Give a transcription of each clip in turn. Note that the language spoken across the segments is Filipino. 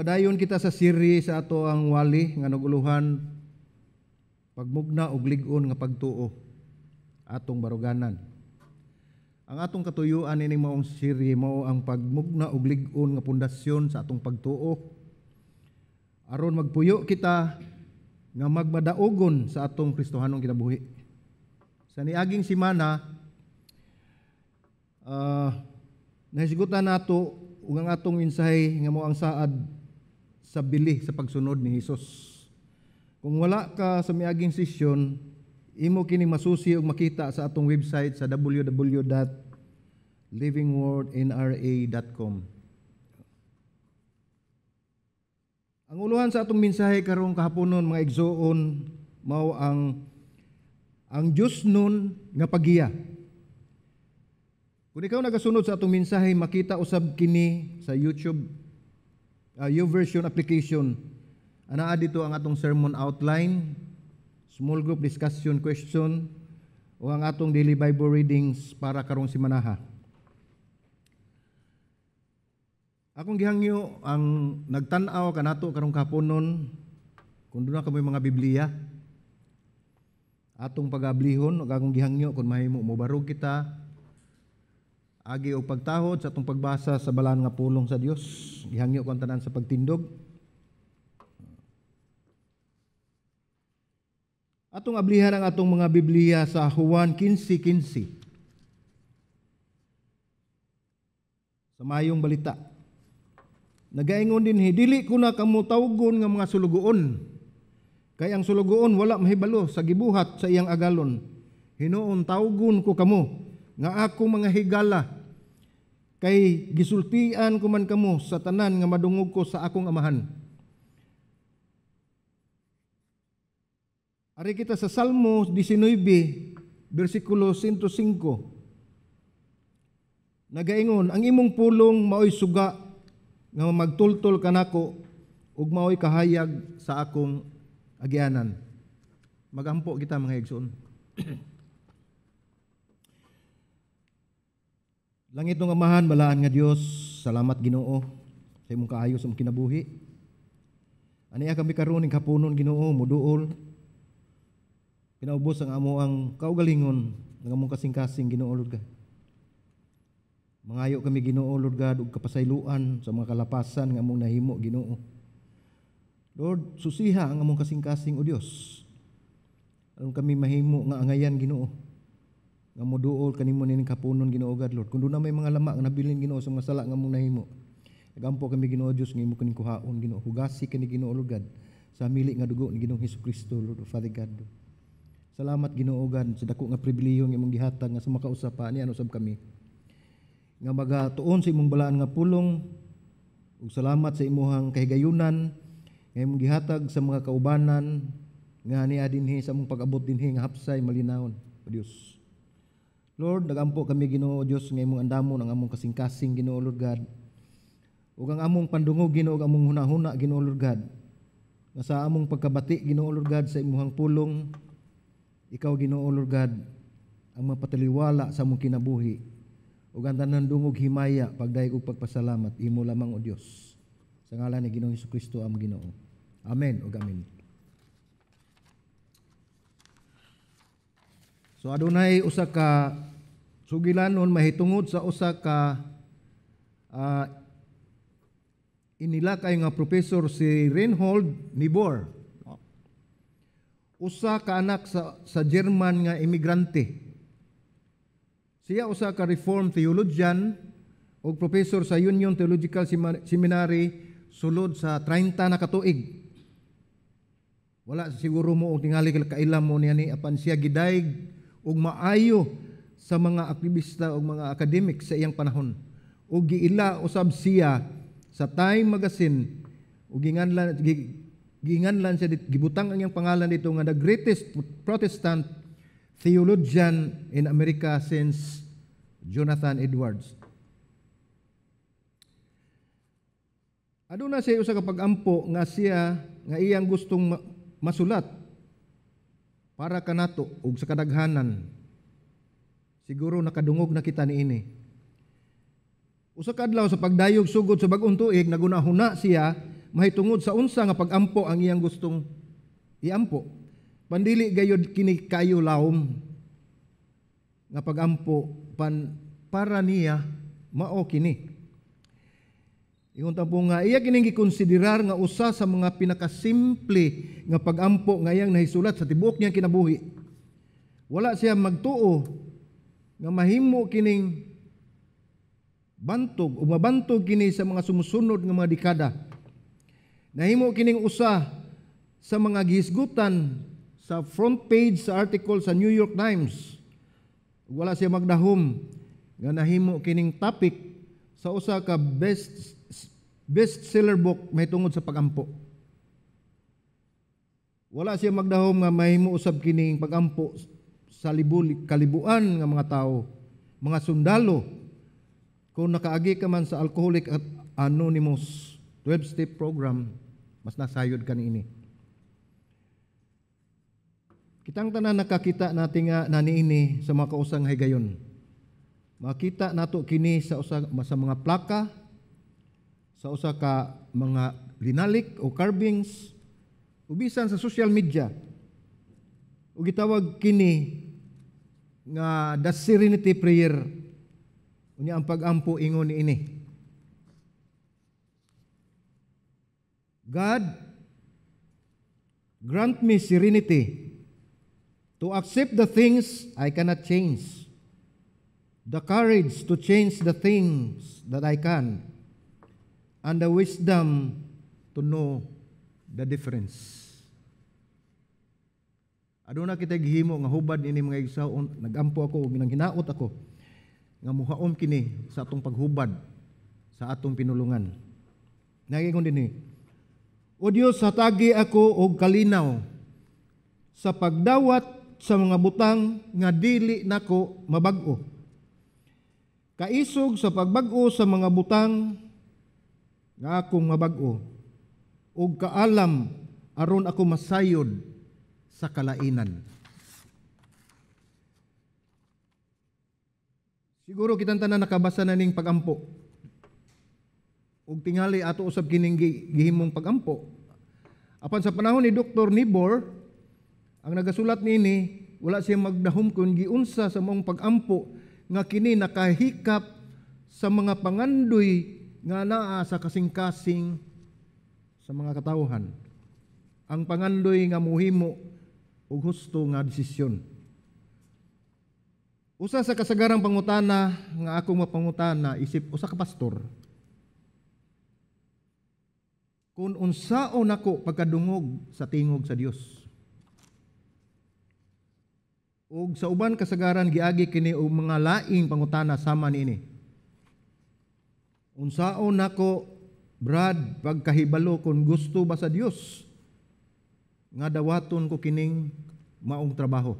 Padayon kita sa siri sa ato ang wali nga naguluhan pagmugna og ligon nga pagtuo atong baruganan. Ang atong katuyuan ini maong siri mao ang pagmugna og ligon nga pundasyon sa atong pagtuo aron magpuyo kita nga magmadaogon sa atong Kristohanong kinabuhi. Sa niaging simana uh, ah, nasigutan nato ug ang atong insay nga mao ang saad sa bili sa pagsunod ni Hesus. Kung wala ka sa miaging sesyon, imo kini masusi og makita sa atong website sa www.livingwordnra.com. Ang uluhan sa atong mensahe karong kahaponon mga igsoon mao ang ang Dios nun nga pagiya. Kung ikaw nagasunod sa atong mensahe, makita usab kini sa YouTube uh, version application. Anaa dito ang atong sermon outline, small group discussion question, o ang atong daily Bible readings para karong simanaha. Akong gihangyo ang nagtan-aw kanato karong kaponon kung doon na kami mga Biblia. Atong pagablihon o akong gihangyo kung mahimo mo barog kita agi og pagtahod sa atong pagbasa sa balaan nga pulong sa Dios gihangyo kon tanan sa pagtindog Atong ablihan ang atong mga Biblia sa Juan 15:15 Sa mayong balita Nagaingon din hi, dili ko na kamo nga mga sulugoon kay ang sulugoon wala mahibalo sa gibuhat sa iyang agalon Hinuon tawgon ko kamo nga ako mga higala kay gisultian ko man kamo sa tanan nga madungog ko sa akong amahan. Ari kita sa Salmo 19, versikulo 105. Nagaingon, ang imong pulong maoy suga nga magtultol kanako ug maoy kahayag sa akong agianan. Magampo kita mga igsoon. Langit ng Amahan, balaan nga Dios, salamat Ginoo sa imong kaayo sa imong kinabuhi. Aniya kami karon ning kapunon Ginoo moduol. Pinaubos ang amo ang kaugalingon ng among kasing-kasing Ginoo Lord God. Mangayo kami Ginoo Lord God og kapasayloan sa mga kalapasan nga among nahimo Ginoo. Lord, susiha ang among kasing-kasing o Dios. Aron kami mahimo nga angayan Ginoo nga mo duol kanimo ning kapunon Ginoo God Lord kun do na may mga lama nga nabilin Ginoo sa mga sala nga mong nahimo nagampo kami Ginoo Dios nga imo kaning kuhaon Ginoo hugasi kani Ginoo Lord God sa mili nga dugo ni Ginoong Hesukristo Lord Father God Salamat Ginoo God sa dako nga pribilehiyo nga imong gihatag nga sumakausap pa ni ano sab kami nga tuon sa imong balaan nga pulong ug salamat sa imong kahigayunan nga imong gihatag sa mga kaubanan nga niya dinhi sa mong pag-abot dinhi nga hapsay malinawon o Dios Lord, nagampo kami Ginoo Dios nga imong andamon ang among kasing-kasing Ginoo Lord God. Ug ang among pandungog Ginoo ang among hunahuna Ginoo Lord God. Nga sa among pagkabati Ginoo Lord God sa imong pulong ikaw Ginoo Lord God ang mapataliwala sa among kinabuhi. Ug ang tanan dungog himaya pagdayeg ug pagpasalamat imo lamang o Dios. Sa ngalan ni Ginoo Kristo ang Ginoo. Amen ug amen. So adunay usa ka sugilanon mahitungod sa usa ka uh, ah, inilakay nga professor si Reinhold Niebuhr. Usa ka anak sa, sa German nga imigrante. Siya usa ka reform theologian og professor sa Union Theological Seminary sulod sa 30 na katuig. Wala siguro mo og tingali kaila mo niya ni apan siya gidayg ug maayo sa mga aktivista ug mga academic sa iyang panahon ug giila usab siya sa Time Magazine ug ginganlan ginganlan siya dit gibutang ang iyang pangalan dito nga the greatest Protestant theologian in America since Jonathan Edwards Aduna siya usa ka pagampo nga siya nga iyang gustong masulat para kanato og sa kadaghanan siguro nakadungog na kita niini usa ka adlaw sa pagdayog sugod sa bag-ong tuig nagunahuna siya mahitungod sa unsa nga pagampo ang iyang gustong iampo pandili gayud kini kayo laom nga pagampo pan para niya mao kini Ingon ta po nga iya kining gikonsiderar nga usa sa mga pinakasimple nga pagampo nga iyang nahisulat sa tibuok niya kinabuhi. Wala siya magtuo nga mahimo kining bantog o mabantog kini sa mga sumusunod nga mga dekada. Nahimo kining usa sa mga gisgutan sa front page sa article sa New York Times. Wala siya magdahom nga nahimo kining topic sa usa ka best bestseller book may tungod sa pagampo. Wala siya magdahom nga may muusab kining pagampo sa libul, kalibuan nga mga tao, mga sundalo. Kung nakaagi ka man sa Alcoholic at Anonymous 12-step program, mas nasayod ka niini. Kitang tanan nakakita natin nga naniini sa mga kausang higayon. Makita nato kini sa usa sa mga plaka sa usa ka mga linalik o carvings ubisan sa social media ug gitawag kini nga the serenity prayer unya ang pagampo ingon ni ini God grant me serenity to accept the things I cannot change the courage to change the things that I can and the wisdom to know the difference. Aduna kita gihimo nga hubad ini mga igsoon, nagampo ako ug nanghinaot ako nga muhaom kini sa atong paghubad sa atong pinulungan. Nagingon dinhi. Eh, o Dios hatagi ako og kalinaw sa pagdawat sa mga butang nga dili nako mabag-o. Kaisog sa pagbag-o sa mga butang nga akong mabag-o ug kaalam aron ako masayod sa kalainan. Siguro kitang tanan nakabasa na ning pagampo. Ug tingali ato usab kining gihimong pagampo. Apan sa panahon ni Dr. Nibor, ang nagasulat nini, wala siya magdahom kun giunsa sa mong pagampo nga kini nakahikap sa mga pangandoy nga naa sa kasing-kasing sa mga katawhan ang pangandoy nga muhimo og husto nga desisyon. Usa sa kasagarang pangutana nga akong mapangutana isip usa ka pastor. Kung unsaon nako pagkadungog sa tingog sa Dios. Ug sa uban kasagaran giagi kini og mga laing pangutana sama niini. Unsaon nako Brad pagkahibalo kung gusto ba sa Dios nga dawaton ko kining maong trabaho.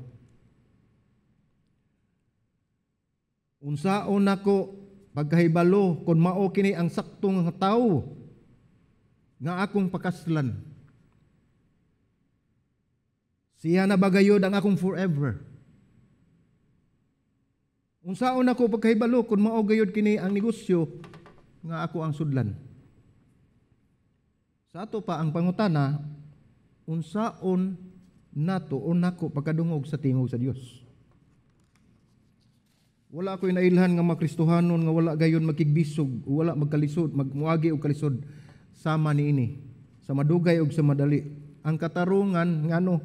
Unsaon nako pagkahibalo kung mao kini ang saktong tawo nga akong pakaslan. Siya na bagayod ang akong forever. Unsaon ako pagkahibalo kung mao gayod kini ang negosyo nga ako ang sudlan. Sa ato pa ang pangutana, unsaon nato o nako pagkadungog sa tingog sa Dios. Wala ko inailhan nga makristohanon nga wala gayon magkigbisog, wala magkalisod, magmuagi og kalisod sama ni ini sa madugay og sa madali. Ang katarungan ngano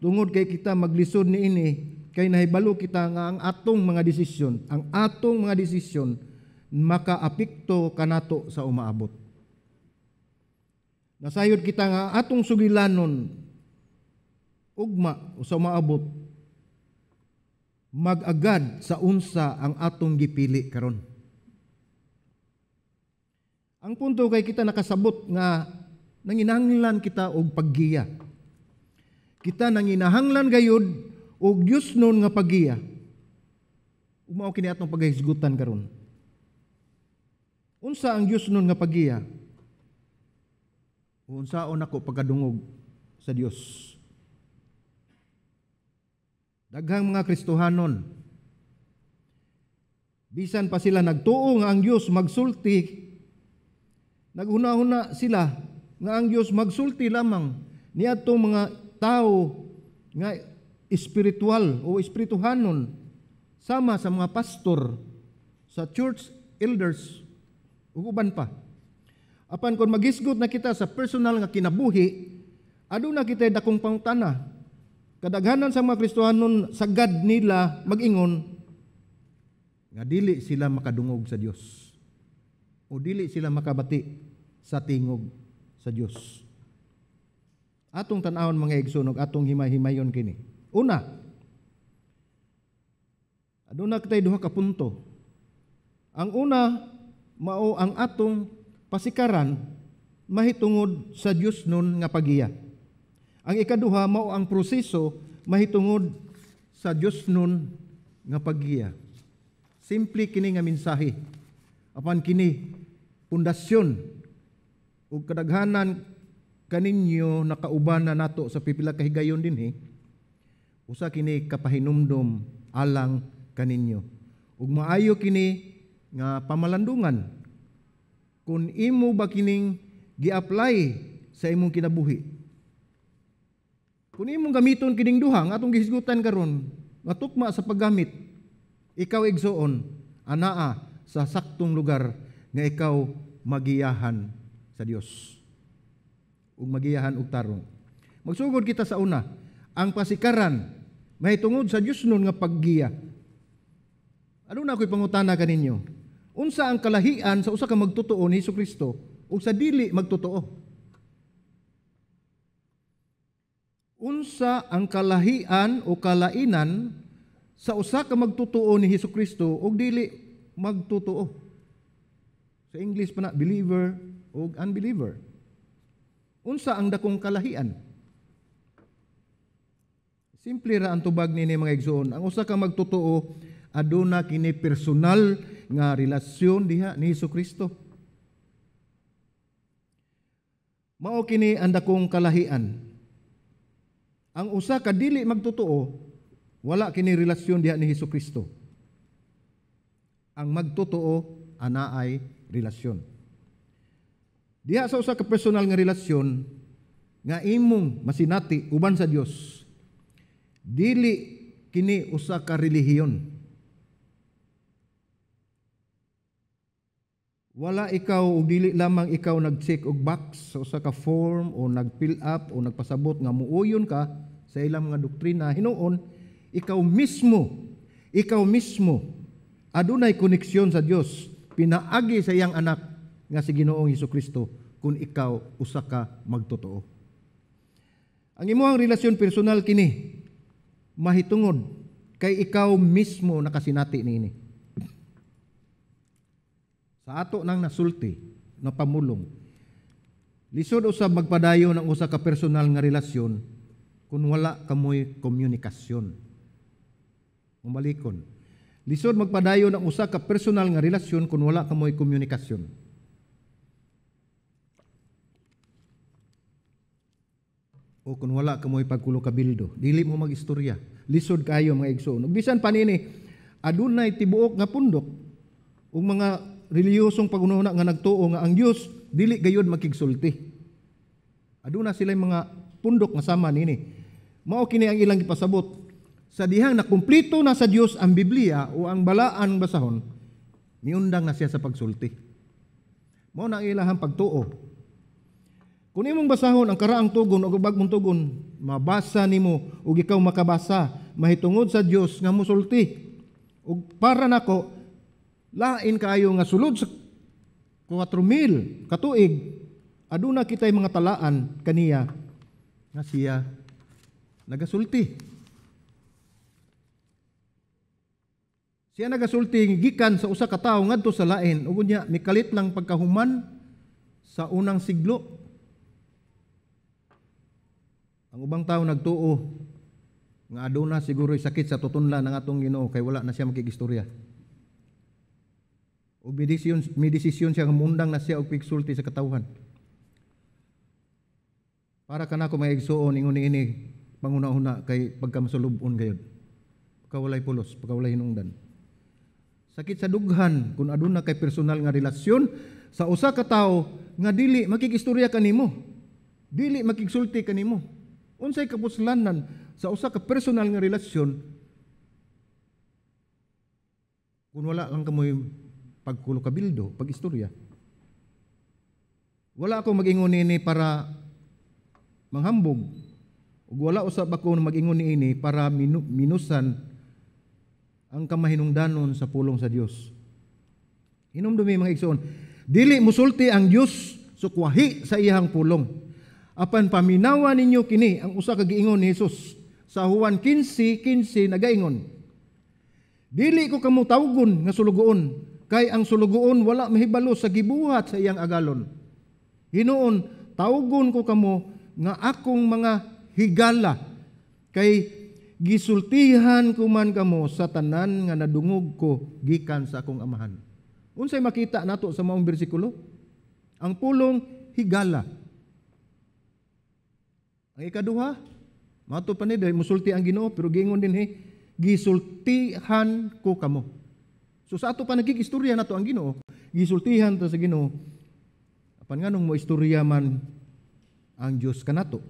tungod kay kita maglisod ni ini kay nahibalo kita nga ang atong mga desisyon, ang atong mga desisyon makaapikto kanato sa umaabot. Nasayod kita nga atong sugilanon ugma o sa umaabot magagad sa unsa ang atong gipili karon. Ang punto kay kita nakasabot nga nanginahanglan kita og paggiya. Kita nanginahanglan gayud og Dios nun nga paggiya. Umao kini atong paghisgutan karon. Unsa ang Dios nun nga pagiya? Unsaon ako pagkadungog sa Dios? Daghang mga Kristohanon bisan pa sila nagtuo nga ang Dios magsulti naguna-una sila nga ang Dios magsulti lamang niadto mga tao nga espiritual o espirituhanon sama sa mga pastor sa church elders uban pa. Apan kung magisgot na kita sa personal nga kinabuhi, aduna kita dakong pangutana. Kadaghanan sa mga Kristohanon sagad nila magingon nga dili sila makadungog sa Dios. O dili sila makabati sa tingog sa Dios. Atong tanawon mga igsunog, atong himay-himayon kini. Una, aduna kitay duha ka punto. Ang una, mao ang atong pasikaran mahitungod sa Dios nun nga pagiya. Ang ikaduha mao ang proseso mahitungod sa Dios nun nga pagiya. Simple kini nga mensahe. Apan kini pundasyon ug kadaghanan kaninyo nakauban na nato sa pipila ka higayon dinhi. Eh usa kini kapahinumdom alang kaninyo ug maayo kini nga pamalandungan kung imo ba kining gi-apply sa imong kinabuhi. Kung imong gamiton kining duha nga atong gihisgutan karon, matukma sa paggamit ikaw igsoon anaa sa saktong lugar nga ikaw magiyahan sa Dios. Ug magiyahan og tarong. Magsugod kita sa una, ang pasikaran mahitungod sa Dios nun nga paggiya. Ano na ako'y pangutana kaninyo? unsa ang kalahian sa usa ka magtotoo ni Hesus Kristo ug sa dili magtotoo. Unsa ang kalahian o kalainan sa usa ka magtotoo ni Hesus Kristo ug dili magtotoo. Sa English pa na believer ug unbeliever. Unsa ang dakong kalahian? Simple ra ang tubag ni mga igsoon. Ang usa ka magtotoo aduna kini personal nga relasyon diha ni Hesus Kristo. Mao kini ang dakong kalahian. Ang usa ka dili magtotoo wala kini relasyon diha ni Hesus Kristo. Ang magtotoo anaay relasyon. Diha sa usa ka personal nga relasyon nga imong masinati uban sa Dios. Dili kini usa ka relihiyon wala ikaw o dili lamang ikaw nag-check og box sa ka form o nag-fill up o nagpasabot nga muuyon ka sa ilang mga doktrina hinuon ikaw mismo ikaw mismo adunay koneksyon sa Dios pinaagi sa iyang anak nga si Ginoong Hesus Kristo kung ikaw usa ka magtotoo ang imong relasyon personal kini mahitungod kay ikaw mismo nakasinati niini sa ato nang nasulti na pamulong lisod usab magpadayon ang usa ka personal nga relasyon kung wala kamoy komunikasyon umalikon lisod magpadayon ang usa ka personal nga relasyon kung wala kamoy komunikasyon o kung wala kamoy pagkulo kabildo dili mo magistorya lisod kayo mga igsoon bisan panini, adunay tibuok nga pundok ug mga reliyosong pagununa nga nagtuo nga ang Dios dili gayud makigsulti. Aduna sila mga pundok nga sama nini. Mao kini ang ilang gipasabot. Sa dihang nakumpleto na sa Dios ang Biblia o ang balaan basahon, miundang na siya sa pagsulti. Mao na ang ilahang pagtuo. Kung imong basahon ang karaang tugon o bagong tugon, mabasa nimo ug ikaw makabasa mahitungod sa Dios nga musulti. Ug para nako Lain kayo nga sulod sa 4,000 katuig. Aduna kitay mga talaan kaniya nga siya nagasulti. Siya nagasulti gikan sa usa ka tawo ngadto sa lain ug unya mikalit lang pagkahuman sa unang siglo. Ang ubang tawo nagtuo nga aduna siguro sakit sa tutunlan ng atong Ginoo kay wala na siya makigistorya. O medisyon, desisyon siya mundang na siya og pigsulti sa katawhan. Para kana ko may igsuon ingon ini panguna-una kay pagkamasulubon gayud. Pagkawalay pulos, pagkawalay hinungdan. Sakit sa dughan kung aduna kay personal nga relasyon sa usa ka tawo nga dili makikistorya kanimo. Dili makigsulti kanimo. Unsay kapuslanan sa usa ka personal nga relasyon kung wala lang kamoy pagkulo-kabildo, pag-istorya. Wala akong magingon ini para manghambog. Ug wala usab ako mag-ingon ini para minusan ang kamahinungdanon sa pulong sa Dios. Hinumdumi mga igsoon, dili musulti ang Dios sukwahi sa iyang pulong. Apan paminawa ninyo kini ang usa ka giingon ni Hesus sa Juan 15:15 nagaingon. Dili ko kamo tawgon nga sulugoon kay ang sulugoon wala mahibalo sa gibuhat sa iyang agalon. Hinoon, tawgon ko kamo nga akong mga higala kay gisultihan ko man kamo sa tanan nga nadungog ko gikan sa akong amahan. Unsay makita nato sa maong bersikulo? Ang pulong higala. Ang ikaduha, mato pa ni dahil musulti ang Ginoo pero gingon din he, gisultihan ko kamo. So sa ato pa nagigistorya nato ang Ginoo, gisultihan ta sa Ginoo. Apan nganong mo istorya man ang Dios kanato?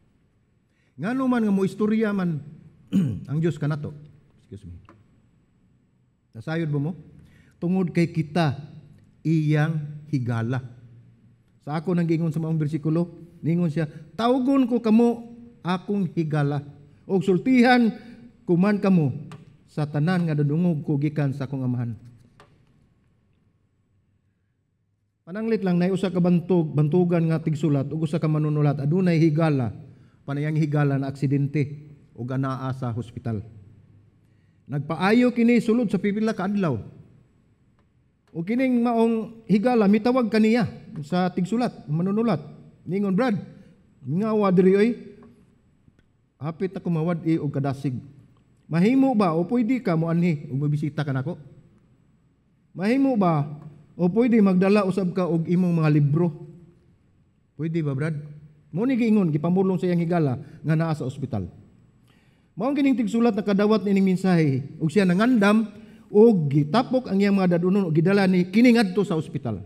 ngano man nga mo istorya man ang Dios kanato? Excuse me. Nasayod ba mo? Tungod kay kita iyang higala. Sa ako nang gingon sa maong bersikulo, ningon siya, tawgon ko kamo akong higala. Og sultihan kuman kamo sa tanan nga nadungog ko gikan sa akong amahan. Pananglit lang nay usa ka bantog, bantugan nga tigsulat ug usa ka manunulat adunay higala, panayang higala na aksidente ug anaa sa hospital. Nagpaayo kini sulod sa pipila ka adlaw. O kining maong higala mitawag kaniya sa tigsulat, manunulat. Ningon Brad, mingawa diri oy. Hapit ako mawad i og kadasig Mahimo ba o pwede ka mo anhi umibisita ka nako? Mahimo ba o pwede magdala usab ka og imong mga libro? Pwede ba, Brad? Mo ni giingon gipamulong sa iyang higala nga naa sa ospital. Mao kining tigsulat na kadawat nining mensahe og siya nangandam og gitapok ang iyang mga dadunon og gidala ni kining ngadto sa ospital.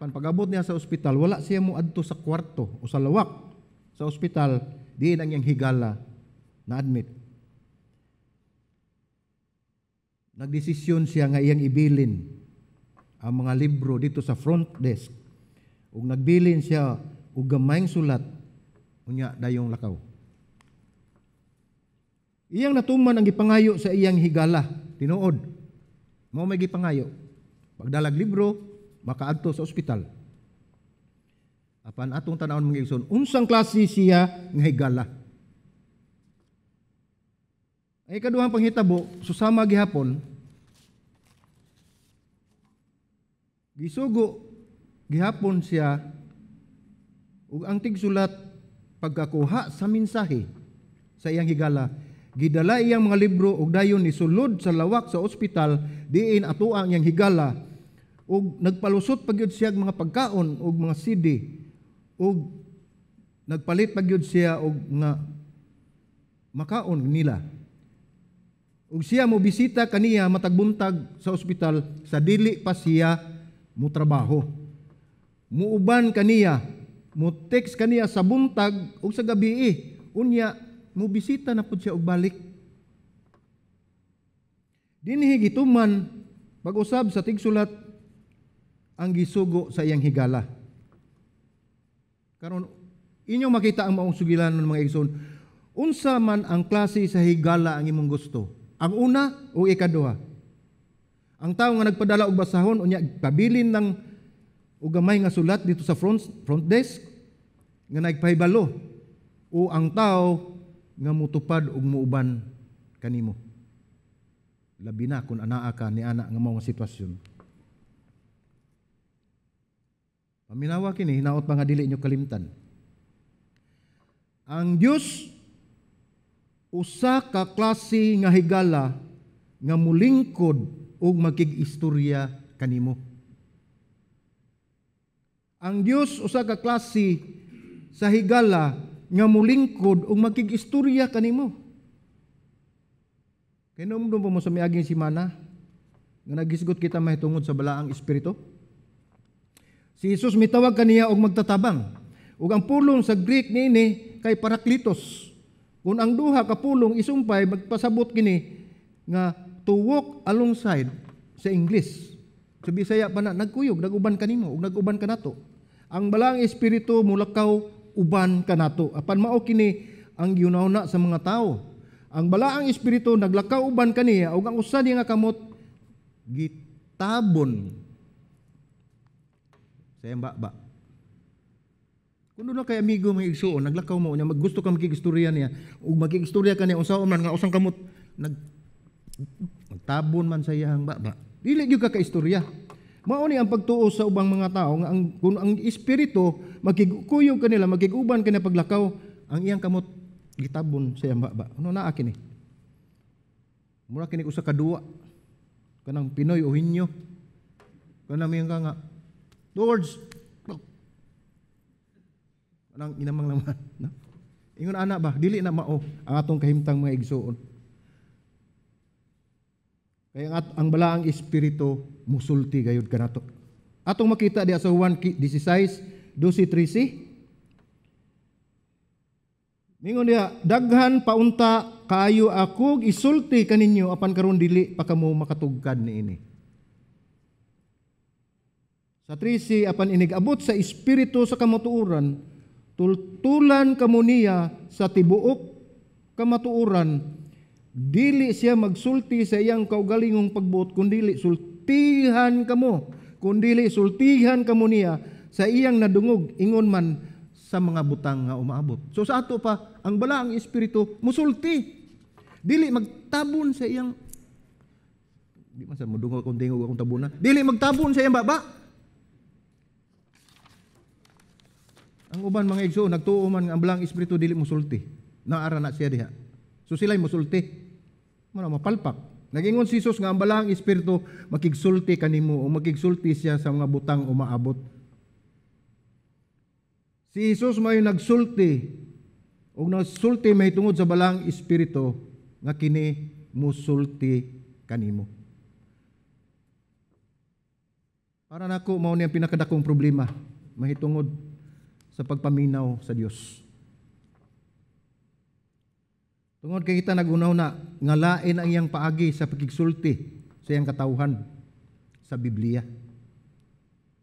Pan pagabot niya sa ospital, wala siya mo adto sa kwarto o sa lawak sa ospital diin ang iyang higala na-admit. Nagdesisyon siya nga iyang ibilin ang mga libro dito sa front desk. Ug nagbilin siya og gamayng sulat unya dayong lakaw. Iyang natuman ang gipangayo sa iyang higala, tinuod. Mao may gipangayo. Pagdalag libro, makaadto sa ospital. Apan atong tanawon mga igsoon, unsang klase siya nga higala? Ang ikaduhang panghitabo, susama gihapon, gisugo gihapon siya ug ang tigsulat pagkakuha sa mensahe sa iyang higala gidala iyang mga libro ug dayon ni sulod sa lawak sa ospital diin ato ang iyang higala ug nagpalusot pagyud siya mga pagkaon ug mga CD ug nagpalit pagyud siya og nga makaon nila ug siya mo bisita kaniya matagbuntag sa ospital sa dili pa siya mo trabaho. Muuban kaniya, mo text kaniya sa buntag ug sa gabi eh. unya mo bisita na pud siya og balik. Dinhi gituman pag-usab sa tigsulat ang gisugo sa iyang higala. Karon inyo makita ang maong sugilanon mga igsoon. Unsa man ang klase sa higala ang imong gusto? Ang una o ikaduha. Ang tao nga nagpadala og basahon unya pabilin ng og gamay nga sulat dito sa front front desk nga nagpahibalo o ang tao nga mutupad og muuban kanimo. Labi na kung anaa ka ni ana nga mao nga sitwasyon. Paminawa kini hinaot mga dili nyo kalimtan. Ang Dios usa ka klase nga higala nga mulingkod og magigistorya kanimo. Ang Dios usa ka klase sa higala nga mulingkod og magigistorya istorya kanimo. Kinumdum mo sa miaging semana nga nagisgot kita mahitungod sa balaang espiritu. Si Jesus mitawag kaniya og magtatabang. Ug ang pulong sa Greek niini kay Parakletos. Kung ang duha kapulong isumpay magpasabot kini nga to walk alongside sa English. Sa so, Bisaya pa na nagkuyog naguban kanimo ug naguban nato. Ang balang espiritu mulakaw uban kanato. Apan mao kini ang yunaw na sa mga tao. Ang balaang espiritu naglakaw uban kaniya ug ang usa nga kamot gitabon. Sayang ba ba? Kuno na kay amigo may igsuon, naglakaw mo niya, maggusto ka makikistorya niya, ug makikistorya ka niya, unsaon man nga usang kamot, nag nagtabon man sa iyang baba. Dili gyud ka ka istorya. Mao ni ang pagtuo sa ubang mga tao nga ang kun ang espiritu magkigkuyog kanila, magiguban kanila paglakaw, ang iyang kamot gitabon sa iyang baba. Ano na akin eh? Mura kini usa ka duwa. Kanang Pinoy o Hinyo. Kanang miyang nga. Lords, ng inamang laman. No? Ingon ana ba, dili na mao ang atong kahimtang mga igsuon. Kaya ang, ang balaang espiritu musulti gayud kanato. Atong makita diha sa 1:16, 12:13. Ningon diha, daghan paunta kayo ako isulti kaninyo apan karon dili pa kamo makatugkad ni ini. Sa 13, apan inig abot sa espiritu sa kamutuuran, tultulan kamo niya sa tibuok kamatuoran dili siya magsulti sa iyang kaugalingong pagbuot kundili sultihan kamo kundili sultihan kamo niya sa iyang nadungog ingon man sa mga butang nga umaabot so sa ato pa ang bala ang espiritu musulti dili magtabon sa iyang di man sa mudungog kung tingog dili magtabon sa iyang baba Ang uban mga igso, nagtuo man ang blang espiritu dili musulti. Naara na siya diha. So sila'y musulti. Mano mapalpak. Nagingon si Jesus nga ang balang espiritu makigsulti kanimo o makigsulti siya sa mga butang umaabot. Si Jesus may nagsulti o nagsulti may tungod sa balang espiritu nga kini musulti kanimo. Para nako mao ni ang pinakadakong problema mahitungod sa pagpaminaw sa Dios. Tungod kay kita nagunaw na ngalain ang iyang paagi sa pagigsulti sa iyang katawhan sa Biblia.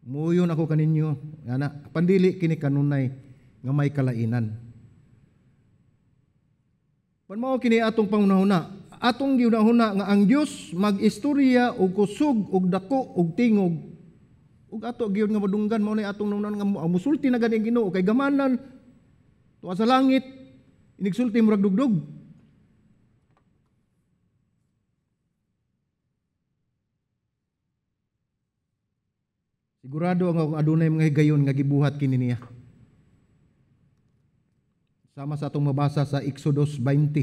Muyon ako kaninyo, ana, pandili kini kanunay nga may kalainan. Pan kini atong pangunahuna, atong giunahuna nga ang Dios magistorya og kusog og dako og tingog ug ato gyud nga madunggan mao na atong nunan nga musulti na gani Ginoo kay gamanan tuwa sa langit inigsulti murag dugdog Sigurado ang adunay mga higayon nga gibuhat kini niya. Sama sa atong mabasa sa Exodus 20.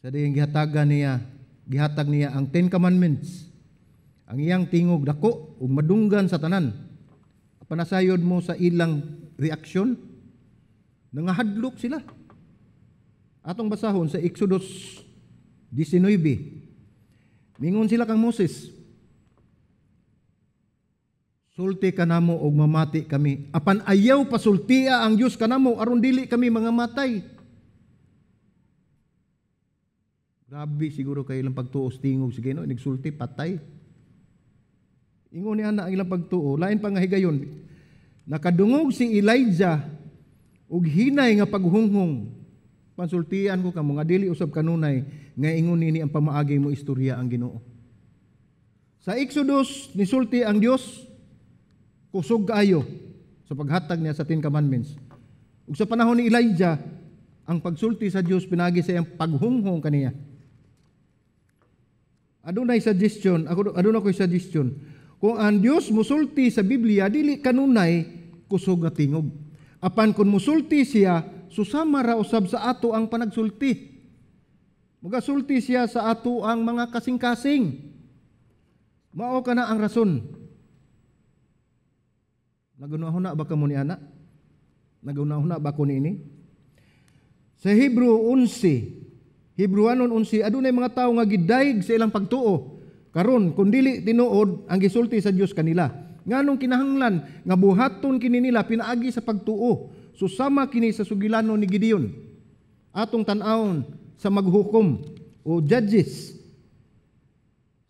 Sa diyang gihatagan niya, gihatag niya ang 10 commandments ang iyang tingog dako ug madunggan sa tanan. Panasayod mo sa ilang reaksyon, nangahadlok sila. Atong basahon sa Exodus 19. Mingon sila kang Moses. Sulti ka namo og mamati kami. Apan ayaw pasultia ang ka namo, aron dili kami mga matay. Grabe siguro kay lang pagtuos tingog sige no nagsulti patay. Ingon niya na ang ilang pagtuo, lain pa nga higayon. Nakadungog si Elijah og hinay nga paghunghong. Pansultian ko kamo nga dili usab kanunay nga ingon ni ang pamaagi mo istorya ang Ginoo. Sa Exodus nisulti ang Dios kusog ayo sa paghatag niya sa Ten Commandments. Ug sa panahon ni Elijah, ang pagsulti sa Dios pinagi sa iyang paghunghong kaniya. Adunay suggestion, ako aduna koy suggestion. Kung ang Dios musulti sa Biblia dili kanunay kusog nga tingog. Apan kun musulti siya susama ra usab sa ato ang panagsulti. Mugasulti siya sa ato ang mga kasing-kasing. Mao kana ang rason. Nagunahon na ba kamo ni ana? Nagunahon na ba ko ni ini? Sa Hebrew 11, Hebrew 1:11 adunay mga tawo nga gidayeg sa ilang pagtuo karon kun dili tinuod ang gisulti sa Dios kanila nganong kinahanglan nga buhaton kini nila pinaagi sa pagtuo susama kini sa sugilanon ni Gideon atong tan aon sa maghukom o judges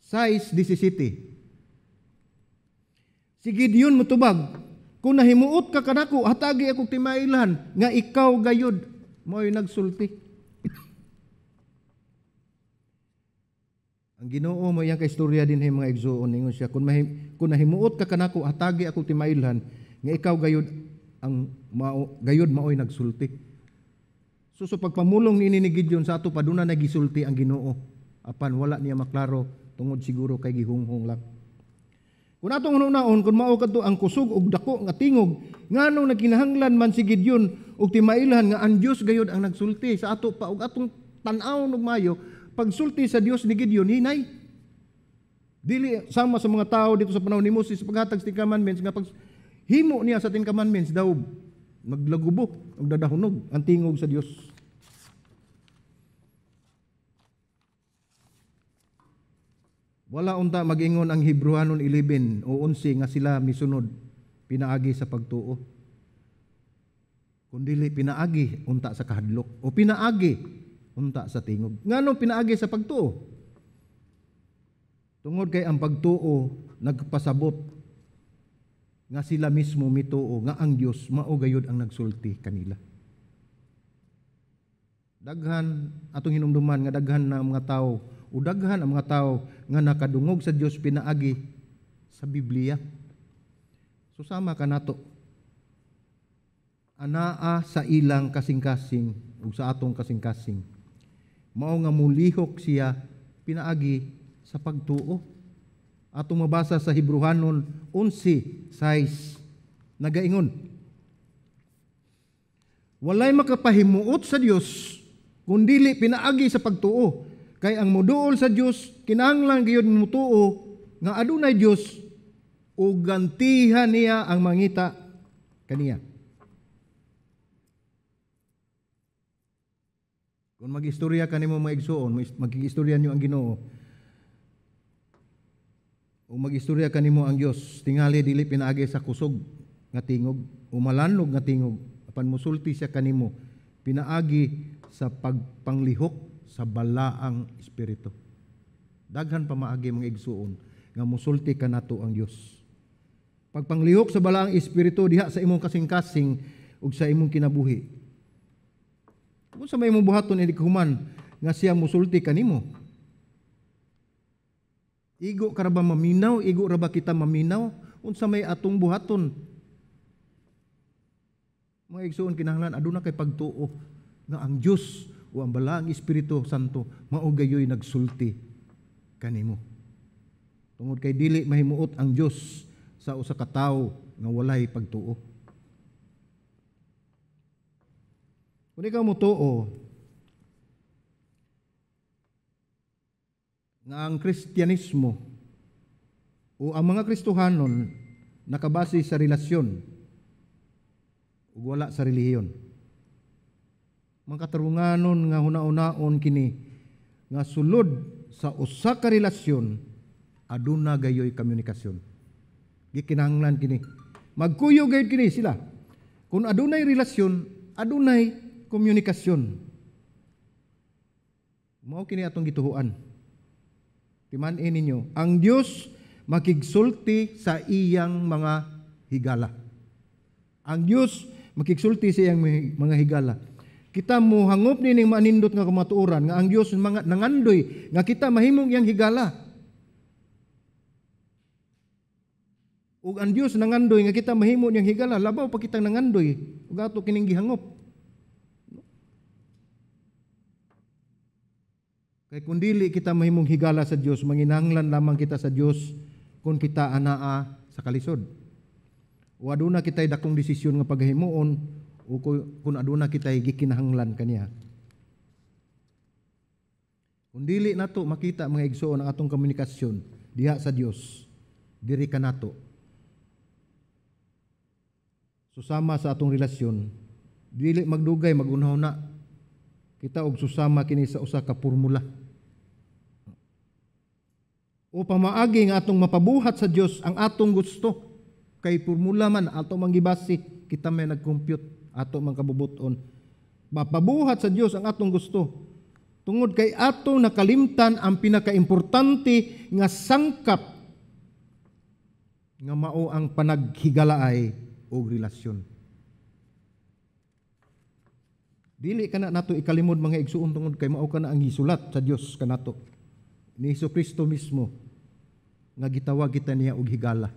size city si Gideon mutubag kung nahimuot ka kanako hatagi akong timailhan nga ikaw gayud mo'y nagsulti Ang Ginoo mo iyang kaistorya din mga igsuon ningon siya kun mahim, kun nahimuot ka kanako atagi ako timailhan nga ikaw gayud ang mao, gayud maoy nagsulti. So, so pagpamulong ni ni Gideon sa ato paduna nagisulti ang Ginoo apan wala niya maklaro tungod siguro kay gihunghunglak. Kung atong unaon kun mao kadto ang kusog ug dako nga tingog nganong nagkinahanglan man si Gideon og timailhan nga ang Dios gayud ang nagsulti sa ato pa ug atong tan-aw ug mayo pagsulti sa Dios ni Gideon hinay. Dili sama sa mga tao dito sa panahon ni Moses paghatag sa Commandments nga pag himo niya sa Ten Commandments daw maglagubo og dadahunog ang tingog sa Dios. Wala unta magingon ang Hebrewanon 11 o 11 nga sila misunod pinaagi sa pagtuo. Kundili pinaagi unta sa kahadlok o pinaagi unta sa tingog. Nganong pinaagi sa pagtuo? Tungod kay ang pagtuo nagpasabot nga sila mismo mituo nga ang Dios mao gayud ang nagsulti kanila. Daghan atong hinumduman nga daghan na mga tao o daghan ang mga tao nga nakadungog sa Dios pinaagi sa Biblia. Susama ka nato. Anaa sa ilang kasing-kasing ug sa atong kasing-kasing mao nga mulihok siya pinaagi sa pagtuo. At mabasa sa Hebrewanon 11:6 nagaingon. Walay makapahimuot sa Dios kun dili pinaagi sa pagtuo. Kay ang moduol sa Dios kinahanglan gyud mutuo nga adunay Dios ug gantihan niya ang mangita kaniya. Kung mag-istorya ka nimo mga igsoon, mag-istorya niyo ang Ginoo. O mag-istorya ka nimo ang Diyos, tingali dili pinaagi sa kusog nga tingog, umalanlog nga tingog, apan musulti siya kanimo pinaagi sa pagpanglihok sa balaang espiritu. Daghan pa maagi mga igsoon nga musulti kanato ang Diyos. Pagpanglihok sa balaang espiritu diha sa imong kasing-kasing ug sa imong kinabuhi, kung sa may mubuhaton ini human nga siya musulti kanimo. Igo ka ba maminaw? Igo ra kita maminaw? Unsa may atong buhaton? Mga igsoon kinahanglan aduna kay pagtuo nga ang Dios o ang balaang Espiritu Santo maugayoy nagsulti kanimo. Tungod kay dili mahimuot ang Dios sa usa ka tawo nga walay pagtuo. Kung ikaw mo tuo, na ang Kristyanismo o ang mga Kristohanon nakabase sa relasyon o wala sa relihiyon. Mga katarunganon nga huna-unaon kini nga sulod sa usa ka relasyon aduna gayoy komunikasyon. Gikinahanglan kini. Magkuyo gayud kini sila. Kung adunay relasyon, adunay komunikasyon. Mao kini atong gituhuan. timan ini ninyo, ang Dios makigsulti sa iyang mga higala. Ang Dios makigsulti sa iyang mga higala. Kita mo hangop ni ning manindot nga kamatuoran nga ang Dios mga nangandoy nga kita mahimong iyang higala. ug ang Dios nangandoy nga kita mahimo niyang higala labaw pa kita nangandoy ug ato kining gihangop Kay kung dili kita mahimong higala sa Dios, manginahanglan lamang kita sa Dios kung kita anaa sa kalisod. O aduna kitay dakong desisyon nga paghimuon o kung aduna kitay gikinahanglan kaniya. Kung dili nato makita mga igsoon ang atong komunikasyon diha sa Dios, diri ka nato. Susama sa atong relasyon, dili magdugay magunhaw na kita og susama kini sa usa ka formula upang maagi nga atong mapabuhat sa Dios ang atong gusto kay formula man ato manggibasi kita may nagcompute ato man kabubuton mapabuhat sa Dios ang atong gusto tungod kay atong nakalimtan ang pinakaimportante nga sangkap nga mao ang panaghigalaay og relasyon dili kana nato ikalimod mga igsuon tungod kay mao kana ang gisulat sa Dios kanato ni Hesus Kristo mismo nga gitawag kita niya og higala.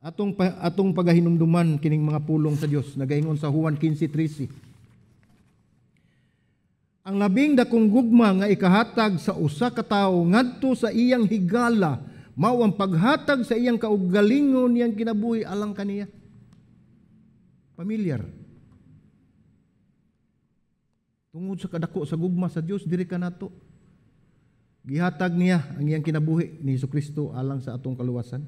Atong atong pagahinumduman kining mga pulong sa Dios nagaingon sa Juan 15:13. Ang labing dakong gugma nga ikahatag sa usa ka tawo ngadto sa iyang higala mao ang paghatag sa iyang kaugalingon niyang kinabuhi alang kaniya. Familiar. Tungod sa kadako sa gugma sa Dios diri nato. Gihatag niya ang iyang kinabuhi ni Hesus Kristo alang sa atong kaluwasan.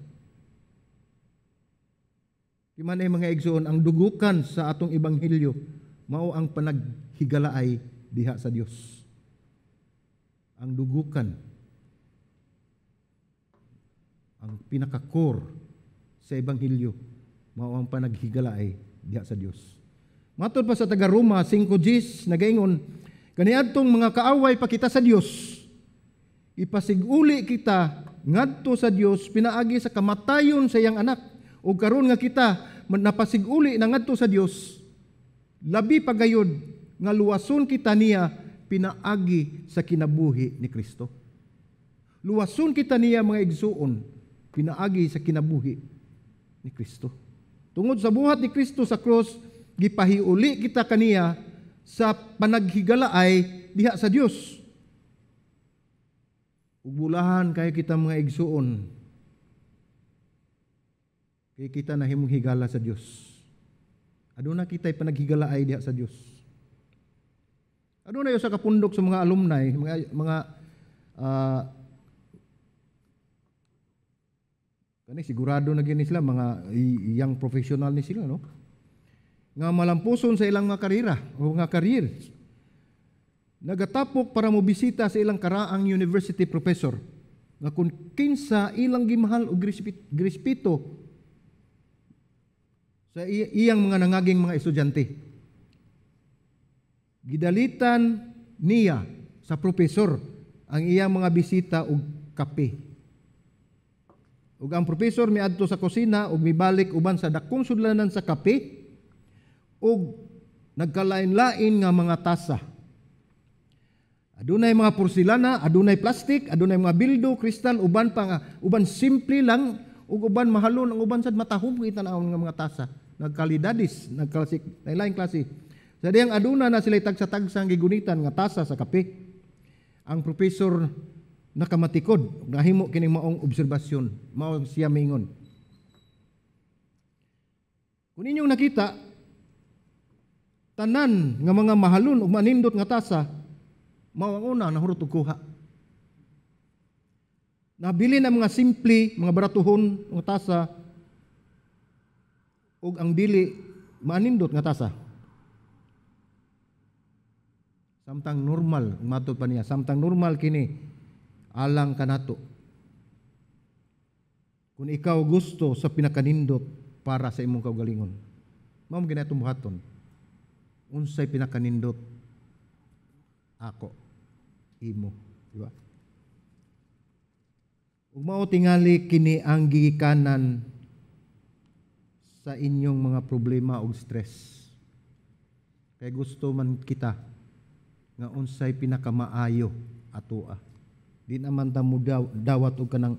Kiman ay mga igsoon, ang dugukan sa atong ebanghelyo mao ang panaghigalaay diha sa Dios. Ang dugukan ang pinaka-core sa ebanghelyo mao ang panaghigalaay diha sa Dios. Matod pa sa taga Roma 5:10 nagaingon kaniadtong mga kaaway pakita sa Dios ipasiguli kita ngadto sa Dios pinaagi sa kamatayon sa iyang anak ug karon nga kita napasiguli na ngadto sa Dios labi pagayod nga luwason kita niya pinaagi sa kinabuhi ni Kristo luwason kita niya mga igsuon pinaagi sa kinabuhi ni Kristo tungod sa buhat ni Kristo sa cross gipahiuli kita kaniya sa panaghigalaay diha sa Dios Ugbulahan kay kita mga igsuon. Kay kita na himong higala sa Dios. Aduna ano kita'y ay diha sa Dios. Aduna ano yo sa kapundok sa mga alumni, mga mga uh, ah, kani sigurado na gini sila mga young professional ni sila no. Nga malampuson sa ilang mga karera o mga career nagatapok para mo bisita sa ilang karaang university professor nga kung kinsa ilang gimahal o grispito sa iyang mga nangaging mga estudyante. Gidalitan niya sa profesor ang iyang mga bisita og kape. Ug ang profesor miadto sa kusina ug mibalik uban sa dakong sudlanan sa kape ug nagkalain-lain nga mga tasa Adunay mga porselana, adunay plastic, adunay mga bildo, kristal, uban pa nga, uban simple lang, ug uban mahalon ang uban sad matahom kita na ang mga tasa. Nagkalidadis, nagklasik, lain klase. Sa diyang aduna na sila tagsa-tagsa ang gigunitan nga tasa sa kape. Ang professor nakamatikod, nahimo kini maong obserbasyon, mao siya mingon. Kun inyong nakita, tanan nga mga mahalon ug manindot nga tasa, mao una nahurot og kuha. Nabili na mga simple, mga baratuhon, mga tasa, ug ang dili, manindot nga tasa. Samtang normal, matod pa niya, samtang normal kini, alang kanato. Kung ikaw gusto sa pinakanindot para sa imong kaugalingon. Mao ginatong buhaton. Unsay pinakanindot ako imo, di ba? Ug mao tingali kini ang gigikanan sa inyong mga problema ug stress. Kay gusto man kita nga unsay pinakamaayo atoa. Ah. Di naman ta mo dawat og kanang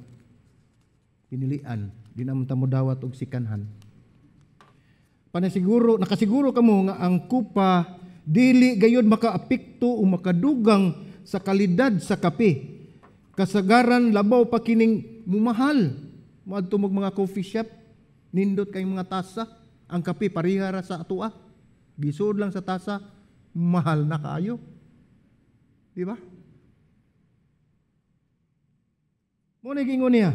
pinilian, di naman ta mo dawat og sikanhan. Panasiguro, nakasiguro kamo nga ang kupa dili gayon makaapekto o makadugang sa kalidad sa kape. Kasagaran labaw pa kining mumahal. Muadto mag mga coffee shop, nindot kay mga tasa, ang kape parihara sa atua. Ah. Bisod lang sa tasa, mahal na kayo. Di ba? Muna gingon niya.